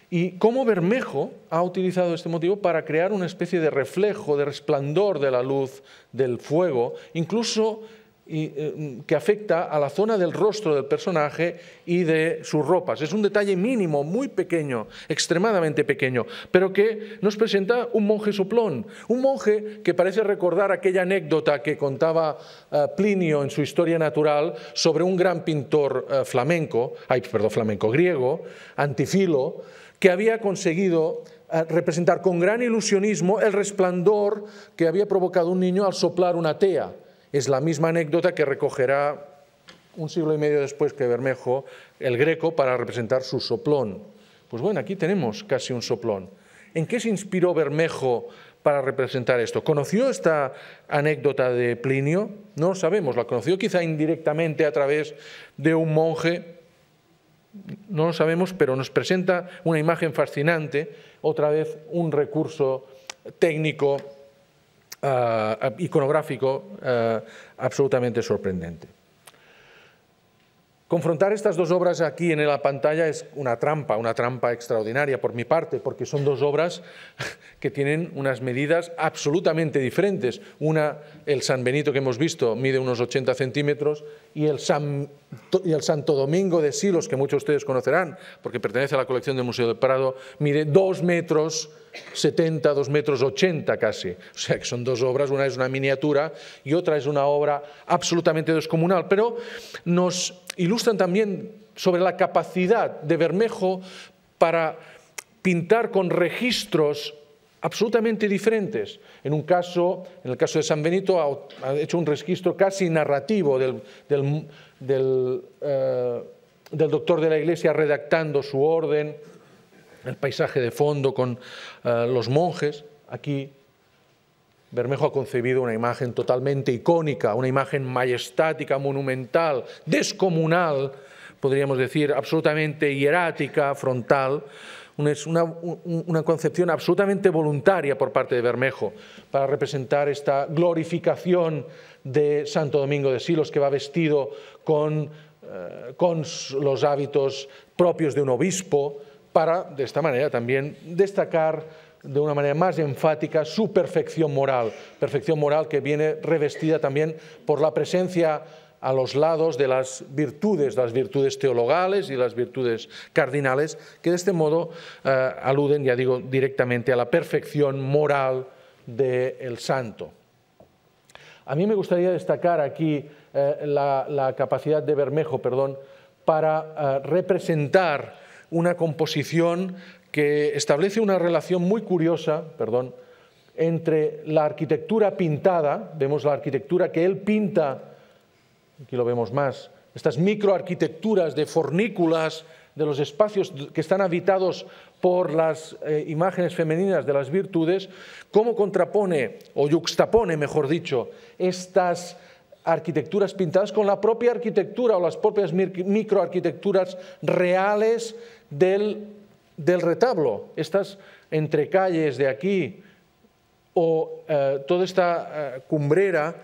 Y cómo Bermejo ha utilizado este motivo para crear una especie de reflejo, de resplandor de la luz del fuego, incluso eh, que afecta a la zona del rostro del personaje y de sus ropas. Es un detalle mínimo, muy pequeño, extremadamente pequeño, pero que nos presenta un monje soplón, un monje que parece recordar aquella anécdota que contaba eh, Plinio en su Historia Natural sobre un gran pintor eh, flamenco, ay, perdón, flamenco griego, Antifilo, que había conseguido representar con gran ilusionismo el resplandor que había provocado un niño al soplar una tea. Es la misma anécdota que recogerá un siglo y medio después que Bermejo, el greco, para representar su soplón. Pues bueno, aquí tenemos casi un soplón. ¿En qué se inspiró Bermejo para representar esto? ¿Conoció esta anécdota de Plinio? No lo sabemos, la conoció quizá indirectamente a través de un monje, no lo sabemos, pero nos presenta una imagen fascinante, otra vez un recurso técnico Ah, ah, iconográfico ah, absolutamente sorprendente. Confrontar estas dos obras aquí en la pantalla es una trampa, una trampa extraordinaria por mi parte, porque son dos obras que tienen unas medidas absolutamente diferentes. Una, el San Benito que hemos visto, mide unos 80 centímetros, y el San y el Santo Domingo de Silos, que muchos de ustedes conocerán, porque pertenece a la colección del Museo del Prado, mire, dos metros setenta, dos metros 80 casi. O sea que son dos obras, una es una miniatura y otra es una obra absolutamente descomunal, pero nos ilustran también sobre la capacidad de Bermejo para pintar con registros absolutamente diferentes. En un caso, en el caso de San Benito, ha, hecho un registro casi narrativo eh, del, doctor de la iglesia redactando su orden, el paisaje de fondo con eh, los monjes. Aquí Bermejo ha concebido una imagen totalmente icónica, una imagen majestática, monumental, descomunal, podríamos decir, absolutamente hierática, frontal, es una, concepción absolutamente voluntaria por parte de Bermejo para representar esta glorificación de Santo Domingo de Silos que va vestido con, eh, con los hábitos propios de un obispo para, de esta manera también, destacar de una manera más enfática su perfección moral, perfección moral que viene revestida también por la presencia a los lados de las virtudes, las virtudes teologales y las virtudes cardinales, que de este modo eh, aluden, ya digo, directamente a la perfección moral del santo. A mí me gustaría destacar aquí eh, la, capacidad de Bermejo perdón, para eh, representar una composición que establece una relación muy curiosa, perdón, entre la arquitectura pintada, vemos la arquitectura que él pinta aquí lo vemos más, estas microarquitecturas de fornículas de los espacios que están habitados por las eh, imágenes femeninas de las virtudes, cómo contrapone o yuxtapone, mejor dicho, estas arquitecturas pintadas con la propia arquitectura o las propias microarquitecturas reales del, retablo. Estas entrecalles de aquí o eh, toda esta eh, cumbrera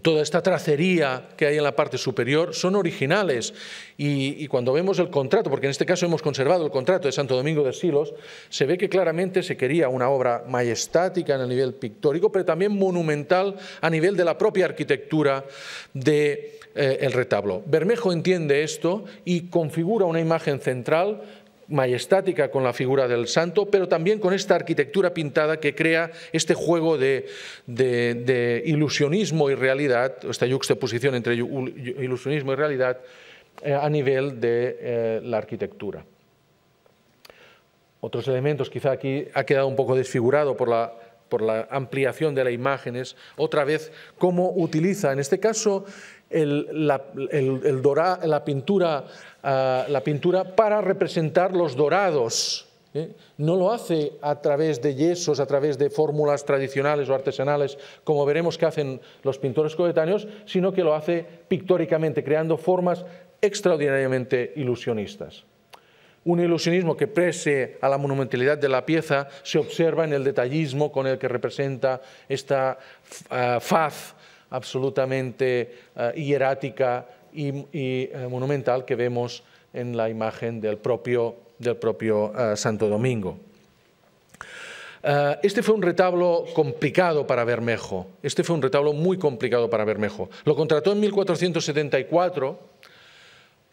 toda esta tracería que hay en la parte superior son originales y, cuando vemos el contrato, porque en este caso hemos conservado el contrato de Santo Domingo de Silos, se ve que claramente se quería una obra majestática en el nivel pictórico, pero también monumental a nivel de la propia arquitectura del de, eh, el retablo. Bermejo entiende esto y configura una imagen central majestática con la figura del santo, pero también con esta arquitectura pintada que crea este juego de, ilusionismo y realidad, esta juxtaposición entre ilusionismo y realidad eh, a nivel de eh, la arquitectura. Otros elementos, quizá aquí ha quedado un poco desfigurado por la, por la ampliación de las imágenes, otra vez cómo utiliza, en este caso, Ah, la, pintura, para representar los dorados. ¿eh? No lo hace a través de yesos, a través de fórmulas tradicionales o artesanales, como veremos que hacen los pintores coetáneos, sino que lo hace pictóricamente, creando formas extraordinariamente ilusionistas. Un ilusionismo que prese a la monumentalidad de la pieza se observa en el detallismo con el que representa esta ah, faz absolutamente eh, hierática y, eh, monumental que vemos en la imagen del propio, del propio eh, Santo Domingo. este fue un retablo complicado para Bermejo, este fue un retablo muy complicado para Bermejo. Lo contrató en 1474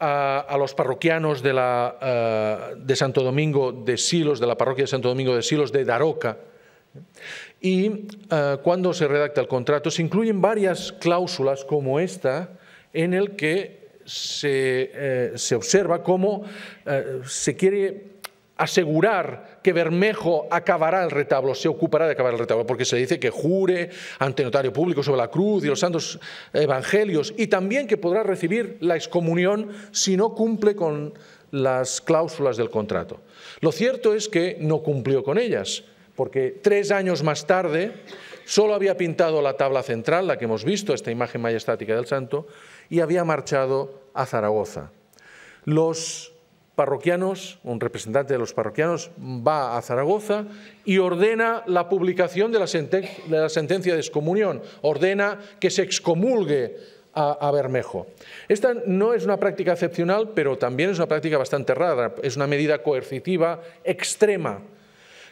a, los parroquianos de, la, de Santo Domingo de Silos, de la parroquia de Santo Domingo de Silos de Daroca, y ah, cuando se redacta el contrato se incluyen varias cláusulas como esta en el que se, eh, observa cómo eh, se quiere asegurar que Bermejo acabará el retablo, se ocupará de acabar el retablo, porque se dice que jure ante notario público sobre la cruz y los santos evangelios, y también que podrá recibir la excomunión si no cumple con las cláusulas del contrato. Lo cierto es que no cumplió con ellas porque tres años más tarde solo había pintado la tabla central, la que hemos visto, esta imagen majestática del santo, y había marchado a Zaragoza. Los parroquianos, un representante de los parroquianos, va a Zaragoza y ordena la publicación de la, sentencia de excomunión, ordena que se excomulgue a, Bermejo. Esta no es una práctica excepcional, pero también es una práctica bastante rara, es una medida coercitiva extrema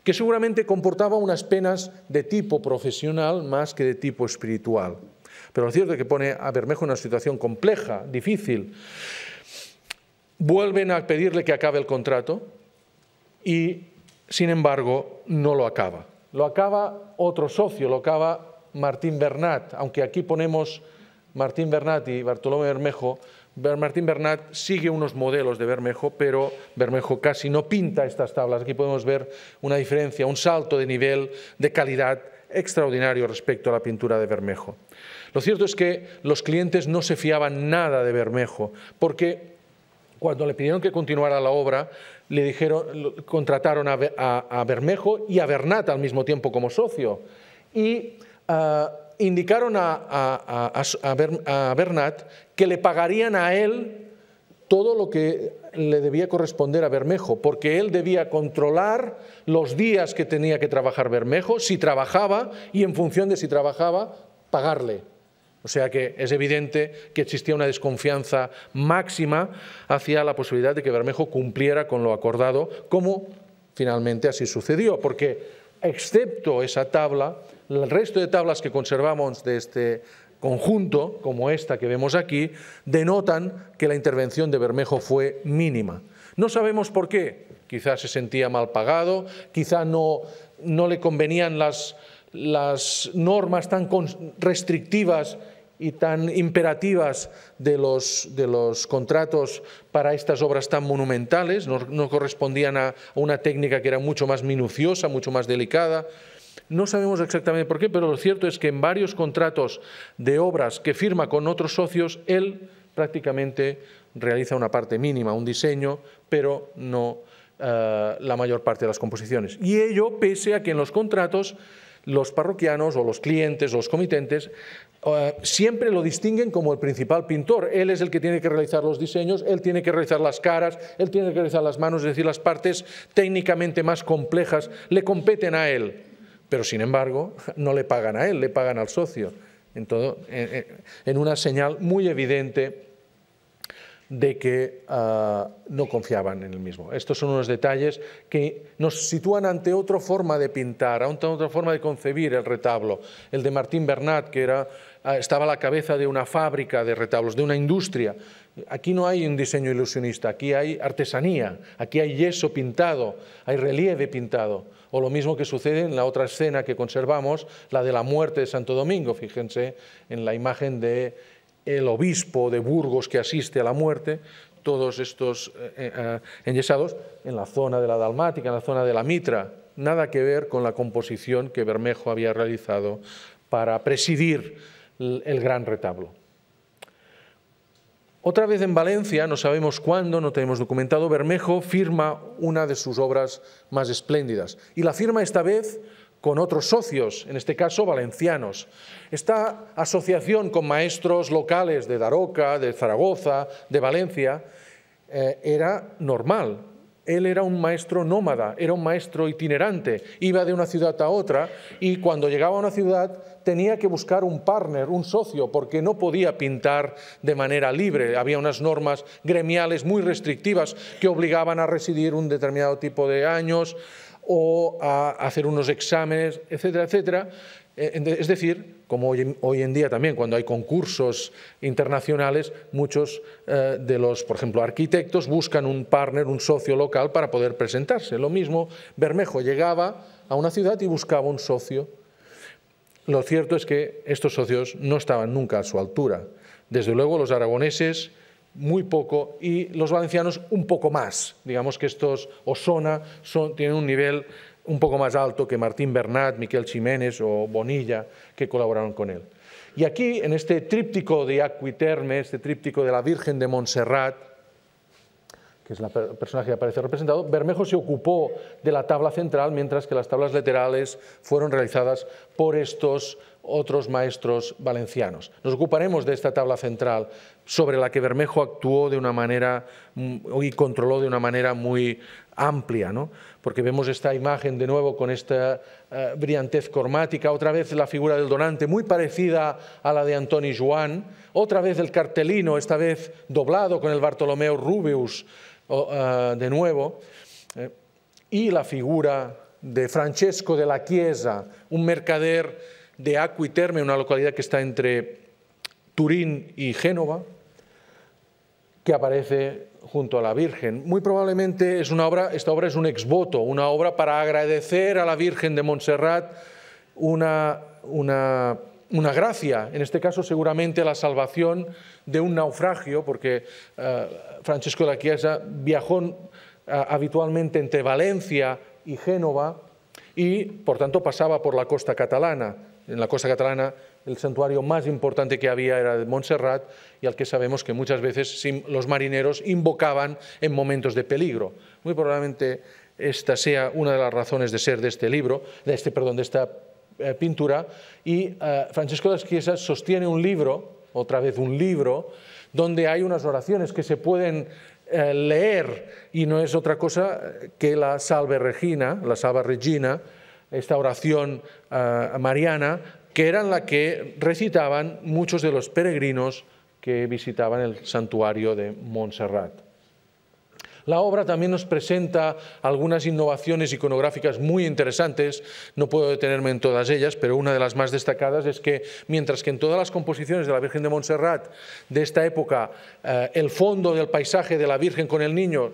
que seguramente comportaba unas penas de tipo profesional más que de tipo espiritual. Pero lo cierto es que pone a Bermejo en una situación compleja, difícil. Vuelven a pedirle que acabe el contrato y, sin embargo, no lo acaba. Lo acaba otro socio, lo acaba Martín Bernat, aunque aquí ponemos Martín Bernat y Bartolomé Bermejo Martín Bernat sigue unos modelos de Bermejo, pero Bermejo casi no pinta estas tablas. Aquí podemos ver una diferencia, un salto de nivel, de calidad extraordinario respecto a la pintura de Bermejo. Lo cierto es que los clientes no se fiaban nada de Bermejo, porque cuando le pidieron que continuara la obra, le dijeron, contrataron a, Bermejo y a Bernat al mismo tiempo como socio. Y ah, indicaron a, Bernat que le pagarían a él todo lo que le debía corresponder a Bermejo, porque él debía controlar los días que tenía que trabajar Bermejo, si trabajaba y en función de si trabajaba, pagarle. O sea que es evidente que existía una desconfianza máxima hacia la posibilidad de que Bermejo cumpliera con lo acordado, como finalmente así sucedió, porque excepto esa tabla, el resto de tablas que conservamos de este conjunto, como esta que vemos aquí, denotan que la intervención de Bermejo fue mínima. No sabemos por qué, quizás se sentía mal pagado, quizá no, le convenían las, normas tan restrictivas y tan imperativas de los, contratos para estas obras tan monumentales, no, correspondían a una técnica que era mucho más minuciosa, mucho más delicada. No sabemos exactamente por qué, pero lo cierto es que en varios contratos de obras que firma con otros socios, él prácticamente realiza una parte mínima, un diseño, pero no eh, la mayor parte de las composiciones. Y ello pese a que en los contratos los parroquianos o los clientes, o los comitentes, eh, siempre lo distinguen como el principal pintor. Él es el que tiene que realizar los diseños, él tiene que realizar las caras, él tiene que realizar las manos, es decir, las partes técnicamente más complejas le competen a él pero sin embargo no le pagan a él, le pagan al socio. Eh, eh, en, una señal muy evidente de que ah, no confiaban en el mismo. Estos son unos detalles que nos sitúan ante otra forma de pintar, ante otra forma de concebir el retablo. El de Martín Bernat, que era, ah, estaba a la cabeza de una fábrica de retablos, de una industria. Aquí no hay un diseño ilusionista, aquí hay artesanía, aquí hay yeso pintado, hay relieve pintado o lo mismo que sucede en la otra escena que conservamos, la de la muerte de Santo Domingo. Fíjense en la imagen de el obispo de Burgos que asiste a la muerte, todos estos eh, eh, eh, enyesados en la zona de la Dalmática, en la zona de la Mitra, nada que ver con la composición que Bermejo había realizado para presidir el gran retablo. Otra vez en Valencia, no sabemos cuándo, no tenemos documentado, Bermejo firma una de sus obras más espléndidas. Y la firma esta vez con otros socios, en este caso valencianos. Esta asociación con maestros locales de Daroca, de Zaragoza, de Valencia, eh, era normal, él era un maestro nómada, era un maestro itinerante, iba de una ciudad a otra y cuando llegaba a una ciudad tenía que buscar un partner, un socio, porque no podía pintar de manera libre. Había unas normas gremiales muy restrictivas que obligaban a residir un determinado tipo de años o a hacer unos exámenes, etcétera, etcétera. Eh, es decir, como hoy, en día también cuando hay concursos internacionales, muchos eh, de los, por ejemplo, arquitectos buscan un partner, un socio local para poder presentarse. Lo mismo, Bermejo llegaba a una ciudad y buscaba un socio. Lo cierto es que estos socios no estaban nunca a su altura. Desde luego los aragoneses muy poco y los valencianos un poco más. Digamos que estos Osona tienen un nivel un poco más alto que Martín Bernat, Miquel Jiménez o Bonilla, que colaboraron con él. Y aquí, en este tríptico de Aquiterme, este tríptico de la Virgen de Montserrat, que es el personaje que aparece representado, Bermejo se ocupó de la tabla central, mientras que las tablas laterales fueron realizadas por estos otros maestros valencianos. Nos ocuparemos de esta tabla central, sobre la que Bermejo actuó de una manera mm, y controló de una manera muy amplia. ¿no? porque vemos esta imagen de nuevo con esta eh, brillantez cromática, otra vez la figura del donante, muy parecida a la de Antoni Joan, otra vez el cartelino, esta vez doblado con el Bartolomeo Rubius eh, de nuevo, eh, y la figura de Francesco de la Chiesa, un mercader de Aquiterme, una localidad que está entre Turín y Génova, que aparece junto a la Virgen. Muy probablemente es una obra, esta obra es un exvoto, una obra para agradecer a la Virgen de Montserrat una, una, una gracia, en este caso seguramente la salvación de un naufragio, porque eh, Francesco de la Chiesa viajó eh, habitualmente entre Valencia y Génova y, por tanto, pasaba por la costa catalana. En la costa catalana el santuario más importante que había era de Montserrat y al que sabemos que muchas veces los marineros invocaban en momentos de peligro. Muy probablemente esta sea una de las razones de ser de este libro, de este, perdón, de esta eh, pintura y eh, Francesco de Chiesas sostiene un libro, otra vez un libro, donde hay unas oraciones que se pueden eh, leer y no es otra cosa que la Salve Regina, la Salva Regina, esta oración eh, mariana que eran la que recitaban muchos de los peregrinos que visitaban el santuario de Montserrat. La obra también nos presenta algunas innovaciones iconográficas muy interesantes, no puedo detenerme en todas ellas, pero una de las más destacadas es que mientras que en todas las composiciones de la Virgen de Montserrat de esta época eh, el fondo del paisaje de la Virgen con el niño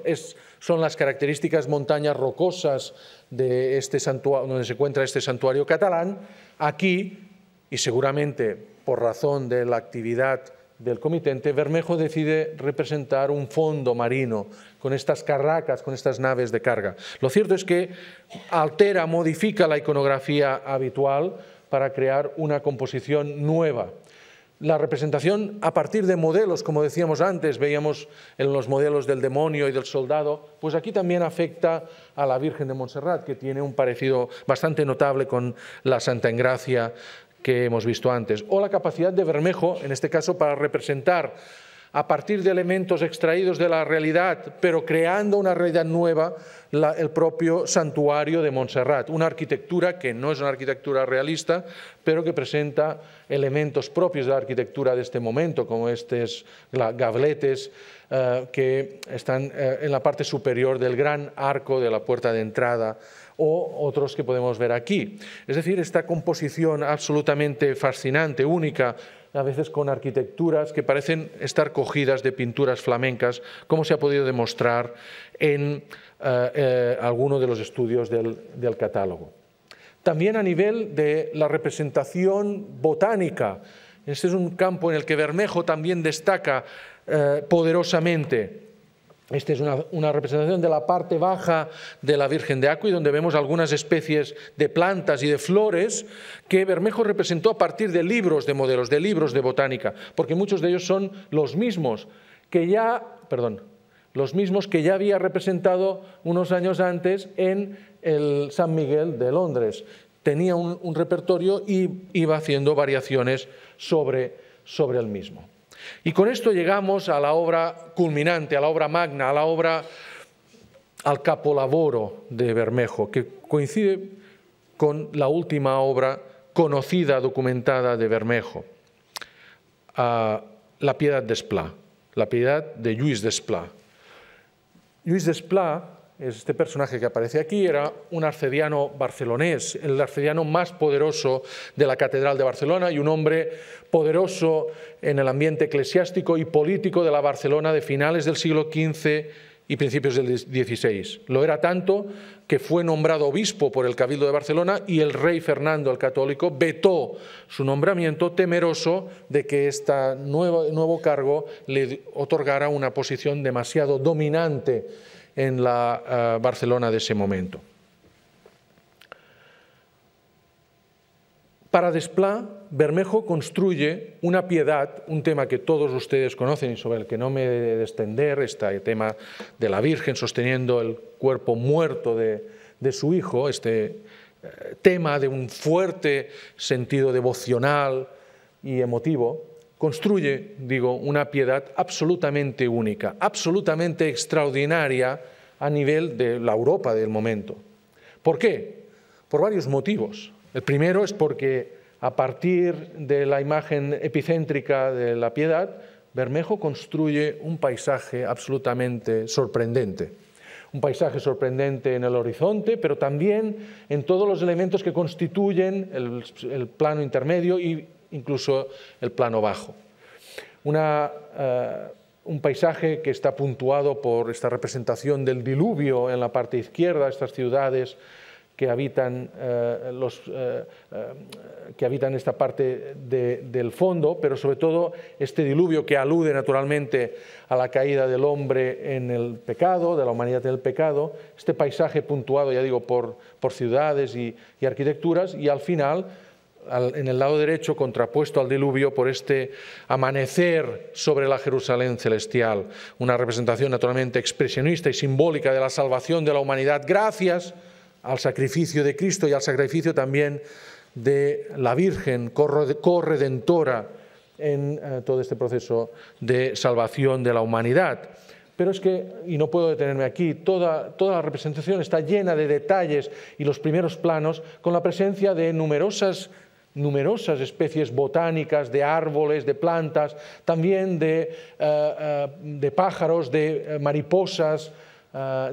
son las características montañas rocosas de este santuario, donde se encuentra este santuario catalán. Aquí, y seguramente por razón de la actividad del comitente, Bermejo decide representar un fondo marino con estas carracas, con estas naves de carga. Lo cierto es que altera, modifica la iconografía habitual para crear una composición nueva. La representación a partir de modelos, como decíamos antes, veíamos en los modelos del demonio y del soldado, pues aquí también afecta a la Virgen de Montserrat, que tiene un parecido bastante notable con la Santa Engracia que hemos visto antes, o la capacidad de Bermejo, en este caso, para representar a partir de elementos extraídos de la realidad, pero creando una realidad nueva, el propio santuario de Montserrat, una arquitectura que no es una arquitectura realista, pero que presenta elementos propios de la arquitectura de este momento, como estos gabletes eh, que están eh, en la parte superior del gran arco de la puerta de entrada o otros que podemos ver aquí. Es decir, esta composición absolutamente fascinante, única, a veces con arquitecturas que parecen estar cogidas de pinturas flamencas, como se ha podido demostrar en algunos eh, eh, alguno de los estudios del, catálogo. También a nivel de la representación botánica. Este es un campo en el que Bermejo también destaca eh, poderosamente. Esta es una, representación de la parte baja de la Virgen de y donde vemos algunas especies de plantas y de flores que Bermejo representó a partir de libros de modelos, de libros de botánica, porque muchos de ellos son los mismos que ya, perdón, los mismos que ya había representado unos años antes en el San Miguel de Londres. Tenía un, repertorio y iba haciendo variaciones sobre el mismo. Y con esto llegamos a la obra culminante, a la obra magna, a la obra al capolavoro de Bermejo, que coincide con la última obra conocida, documentada de Bermejo, la Piedad de Esplá, la Piedad de Lluís Luis Lluís este personaje que aparece aquí era un arcediano barcelonés, el arcediano más poderoso de la Catedral de Barcelona y un hombre poderoso en el ambiente eclesiástico y político de la Barcelona de finales del siglo XV y principios del XVI. Lo era tanto que fue nombrado obispo por el Cabildo de Barcelona y el rey Fernando el Católico vetó su nombramiento temeroso de que este nuevo, nuevo cargo le otorgara una posición demasiado dominante en la eh, Barcelona de ese momento. Para desplá Bermejo construye una piedad, un tema que todos ustedes conocen y sobre el que no me he de extender, este tema de la Virgen sosteniendo el cuerpo muerto de, su hijo, este eh, tema de un fuerte sentido devocional y emotivo construye, digo, una piedad absolutamente única, absolutamente extraordinaria a nivel de la Europa del momento. ¿Por qué? Por varios motivos. El primero es porque a partir de la imagen epicéntrica de la piedad, Bermejo construye un paisaje absolutamente sorprendente. Un paisaje sorprendente en el horizonte, pero también en todos los elementos que constituyen el, el plano intermedio y incluso el plano bajo. Eh, un paisaje que está puntuado por esta representación del diluvio en la parte izquierda, estas ciudades que habitan, eh, eh, que habitan esta parte del fondo, pero sobre todo este diluvio que alude naturalmente a la caída del hombre en el pecado, de la humanidad en el pecado, este paisaje puntuado, ya digo, por, ciudades y arquitecturas, y al final en el lado derecho contrapuesto al diluvio por este amanecer sobre la Jerusalén celestial, una representación naturalmente expresionista y simbólica de la salvación de la humanidad gracias al sacrificio de Cristo y al sacrificio también de la Virgen corredentora en eh, todo este proceso de salvación de la humanidad. Pero es que, y no puedo detenerme aquí, toda, toda, la representación está llena de detalles y los primeros planos con la presencia de numerosas numerosas especies botánicas de árboles, de plantas, también de, eh, eh, pájaros, de eh, mariposas,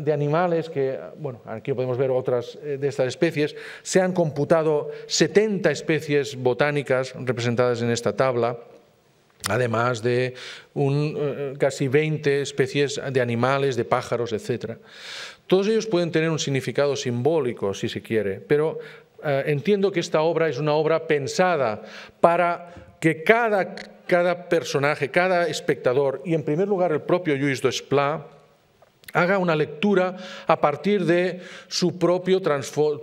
de animales, que, bueno, aquí podemos ver otras de estas especies. Se han computado 70 especies botánicas representadas en esta tabla además de un, casi 20 especies de animales, de pájaros, etc. Todos ellos pueden tener un significado simbólico, si se quiere, pero eh, entiendo que esta obra es una obra pensada para que cada, cada personaje, cada espectador, y en primer lugar el propio Lluís Desplat, haga una lectura a partir de su propio,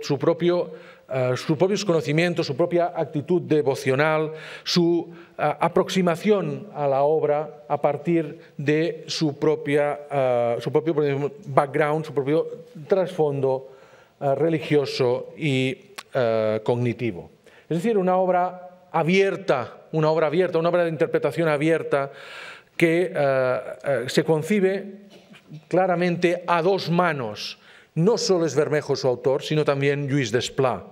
su propio eh, sus propios conocimientos, su propia actitud devocional, su eh, aproximación a la obra a partir de su, propia, su propio background, su propio trasfondo religioso y eh, cognitivo. Es decir, una obra abierta, una obra abierta, una obra de interpretación abierta que eh, eh, se concibe claramente a dos manos. No solo es Bermejo su autor, sino también Luis Desplat,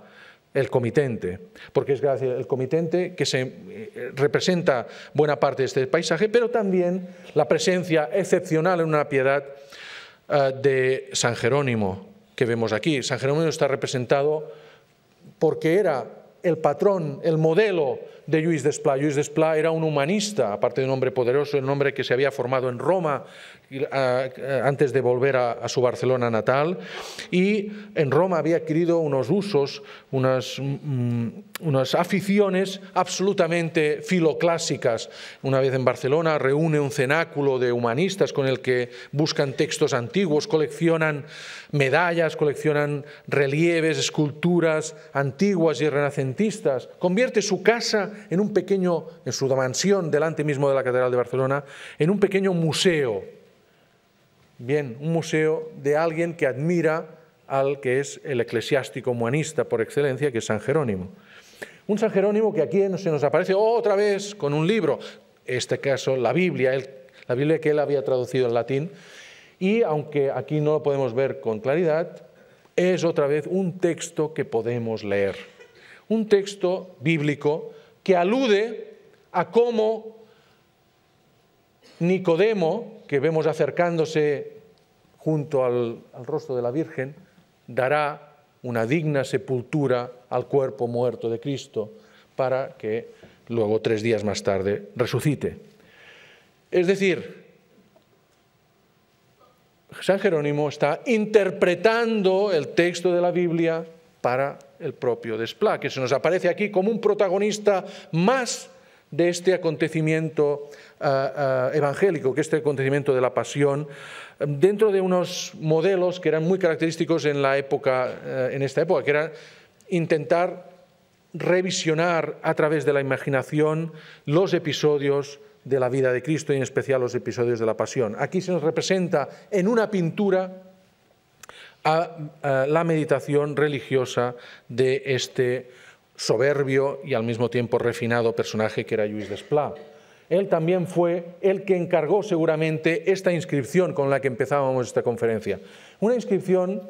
el comitente, porque es gracias al comitente que se representa buena parte de este paisaje, pero también la presencia excepcional en una piedad de San Jerónimo que vemos aquí. San Jerónimo está representado porque era el patrón, el modelo de Lluís Desplat. Lluís Desplat era un humanista, aparte de un hombre poderoso, un hombre que se había formado en Roma eh, eh, antes de volver a, su Barcelona natal, y en Roma había adquirido unos usos, unas, mm, unas aficiones absolutamente filoclásicas. Una vez en Barcelona reúne un cenáculo de humanistas con el que buscan textos antiguos, coleccionan medallas, coleccionan relieves, esculturas antiguas y renacentistas. Convierte su casa en un pequeño, en su mansión, delante mismo de la Catedral de Barcelona, en un pequeño museo. Bien, un museo de alguien que admira al que es el eclesiástico humanista por excelencia, que es San Jerónimo. Un San Jerónimo que aquí se nos aparece otra vez con un libro, en este caso la Biblia, la Biblia que él había traducido al latín, y aunque aquí no lo podemos ver con claridad, es otra vez un texto que podemos leer. Un texto bíblico que alude a cómo Nicodemo, que vemos acercándose junto al, rostro de la Virgen, dará una digna sepultura al cuerpo muerto de Cristo para que luego tres días más tarde resucite. Es decir, San Jerónimo está interpretando el texto de la Biblia para el propio Desplat, que se nos aparece aquí como un protagonista más de este acontecimiento eh, eh, evangélico, que este acontecimiento de la pasión, dentro de unos modelos que eran muy característicos en, la época, eh, en esta época, que era intentar revisionar a través de la imaginación los episodios de la vida de Cristo y en especial los episodios de la pasión. Aquí se nos representa en una pintura a, la meditación religiosa de este soberbio y al mismo tiempo refinado personaje que era Luis Desplat. Él también fue el que encargó seguramente esta inscripción con la que empezábamos esta conferencia. Una inscripción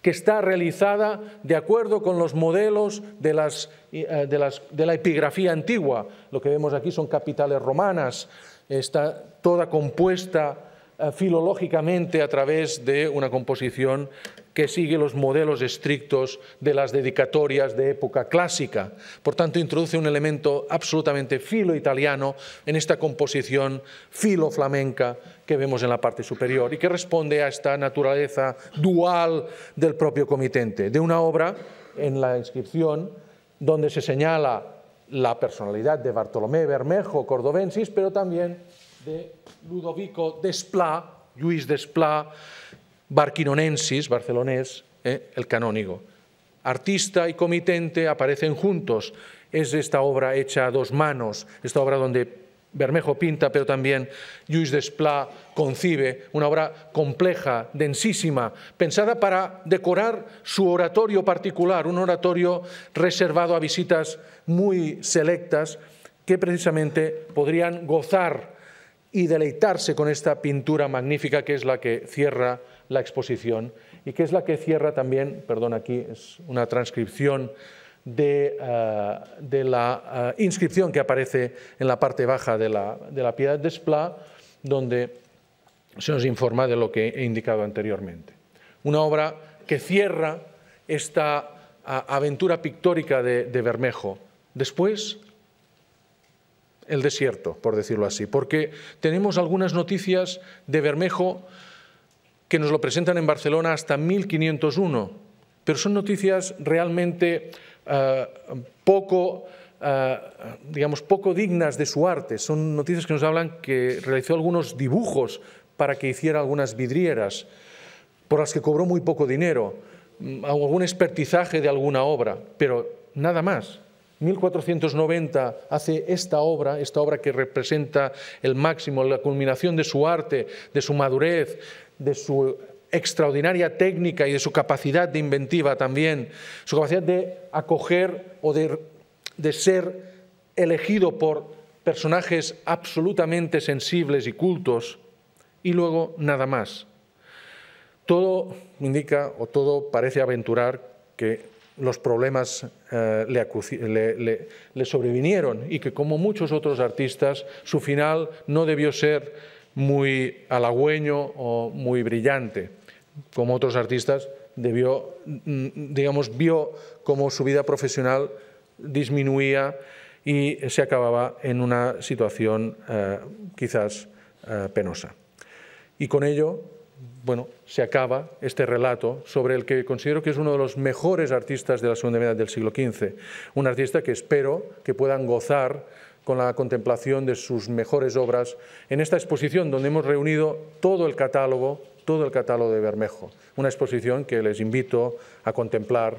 que está realizada de acuerdo con los modelos de eh, la epigrafía antigua. Lo que vemos aquí son capitales romanas, está toda compuesta eh, filológicamente a través de una composición que sigue los modelos estrictos de las dedicatorias de época clásica. Por tanto, introduce un elemento absolutamente filo-italiano en esta composición filo-flamenca que vemos en la parte superior y que responde a esta naturaleza dual del propio comitente, de una obra en la inscripción donde se señala la personalidad de Bartolomé Bermejo cordobensis pero también de Ludovico Despla, Lluís Despla, barquinonensis, barcelonés, eh, el canónigo. Artista y comitente aparecen juntos. Es esta obra hecha a dos manos, esta obra donde Bermejo pinta, pero también Lluís Despla concibe una obra compleja, densísima, pensada para decorar su oratorio particular, un oratorio reservado a visitas muy selectas que precisamente podrían gozar y deleitarse con esta pintura magnífica que es la que cierra la exposición y que es la que cierra también, perdón, aquí es una transcripción de, eh, la eh, inscripción que aparece en la parte baja de la, de Piedad de Spla, donde se nos informa de lo que he indicado anteriormente. Una obra que cierra esta eh, aventura pictórica de, de Bermejo. Después, el desierto, por decirlo así, porque tenemos algunas noticias de Bermejo que nos lo presentan en Barcelona hasta 1501, pero son noticias realmente eh, poco, eh, digamos, poco dignas de su arte. Son noticias que nos hablan que realizó algunos dibujos para que hiciera algunas vidrieras, por las que cobró muy poco dinero, mm, algún expertizaje de alguna obra, pero nada más. 1490 hace esta obra, esta obra que representa el máximo, la culminación de su arte, de su madurez, de su extraordinaria técnica y de su capacidad de inventiva también, su capacidad de acoger o de, de ser elegido por personajes absolutamente sensibles y cultos, y luego nada más. Todo indica o todo parece aventurar que los problemas eh, le, sobrevinieron y que como muchos otros artistas su final no debió ser muy halagüeño o muy brillante. Como otros artistas debió, mm, digamos, vio como su vida profesional disminuía y se acababa en una situación eh, quizás eh, penosa. Y con ello bueno, se acaba este relato sobre el que considero que es uno de los mejores artistas de la segunda mitad del siglo XV. Un artista que espero que puedan gozar con la contemplación de sus mejores obras en esta exposición donde hemos reunido todo el catálogo, todo el catálogo de Bermejo. Una exposición que les invito a contemplar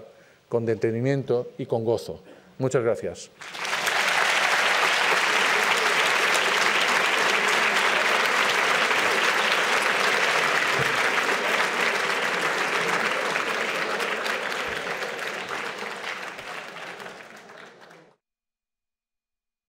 con detenimiento y con gozo. Muchas gracias.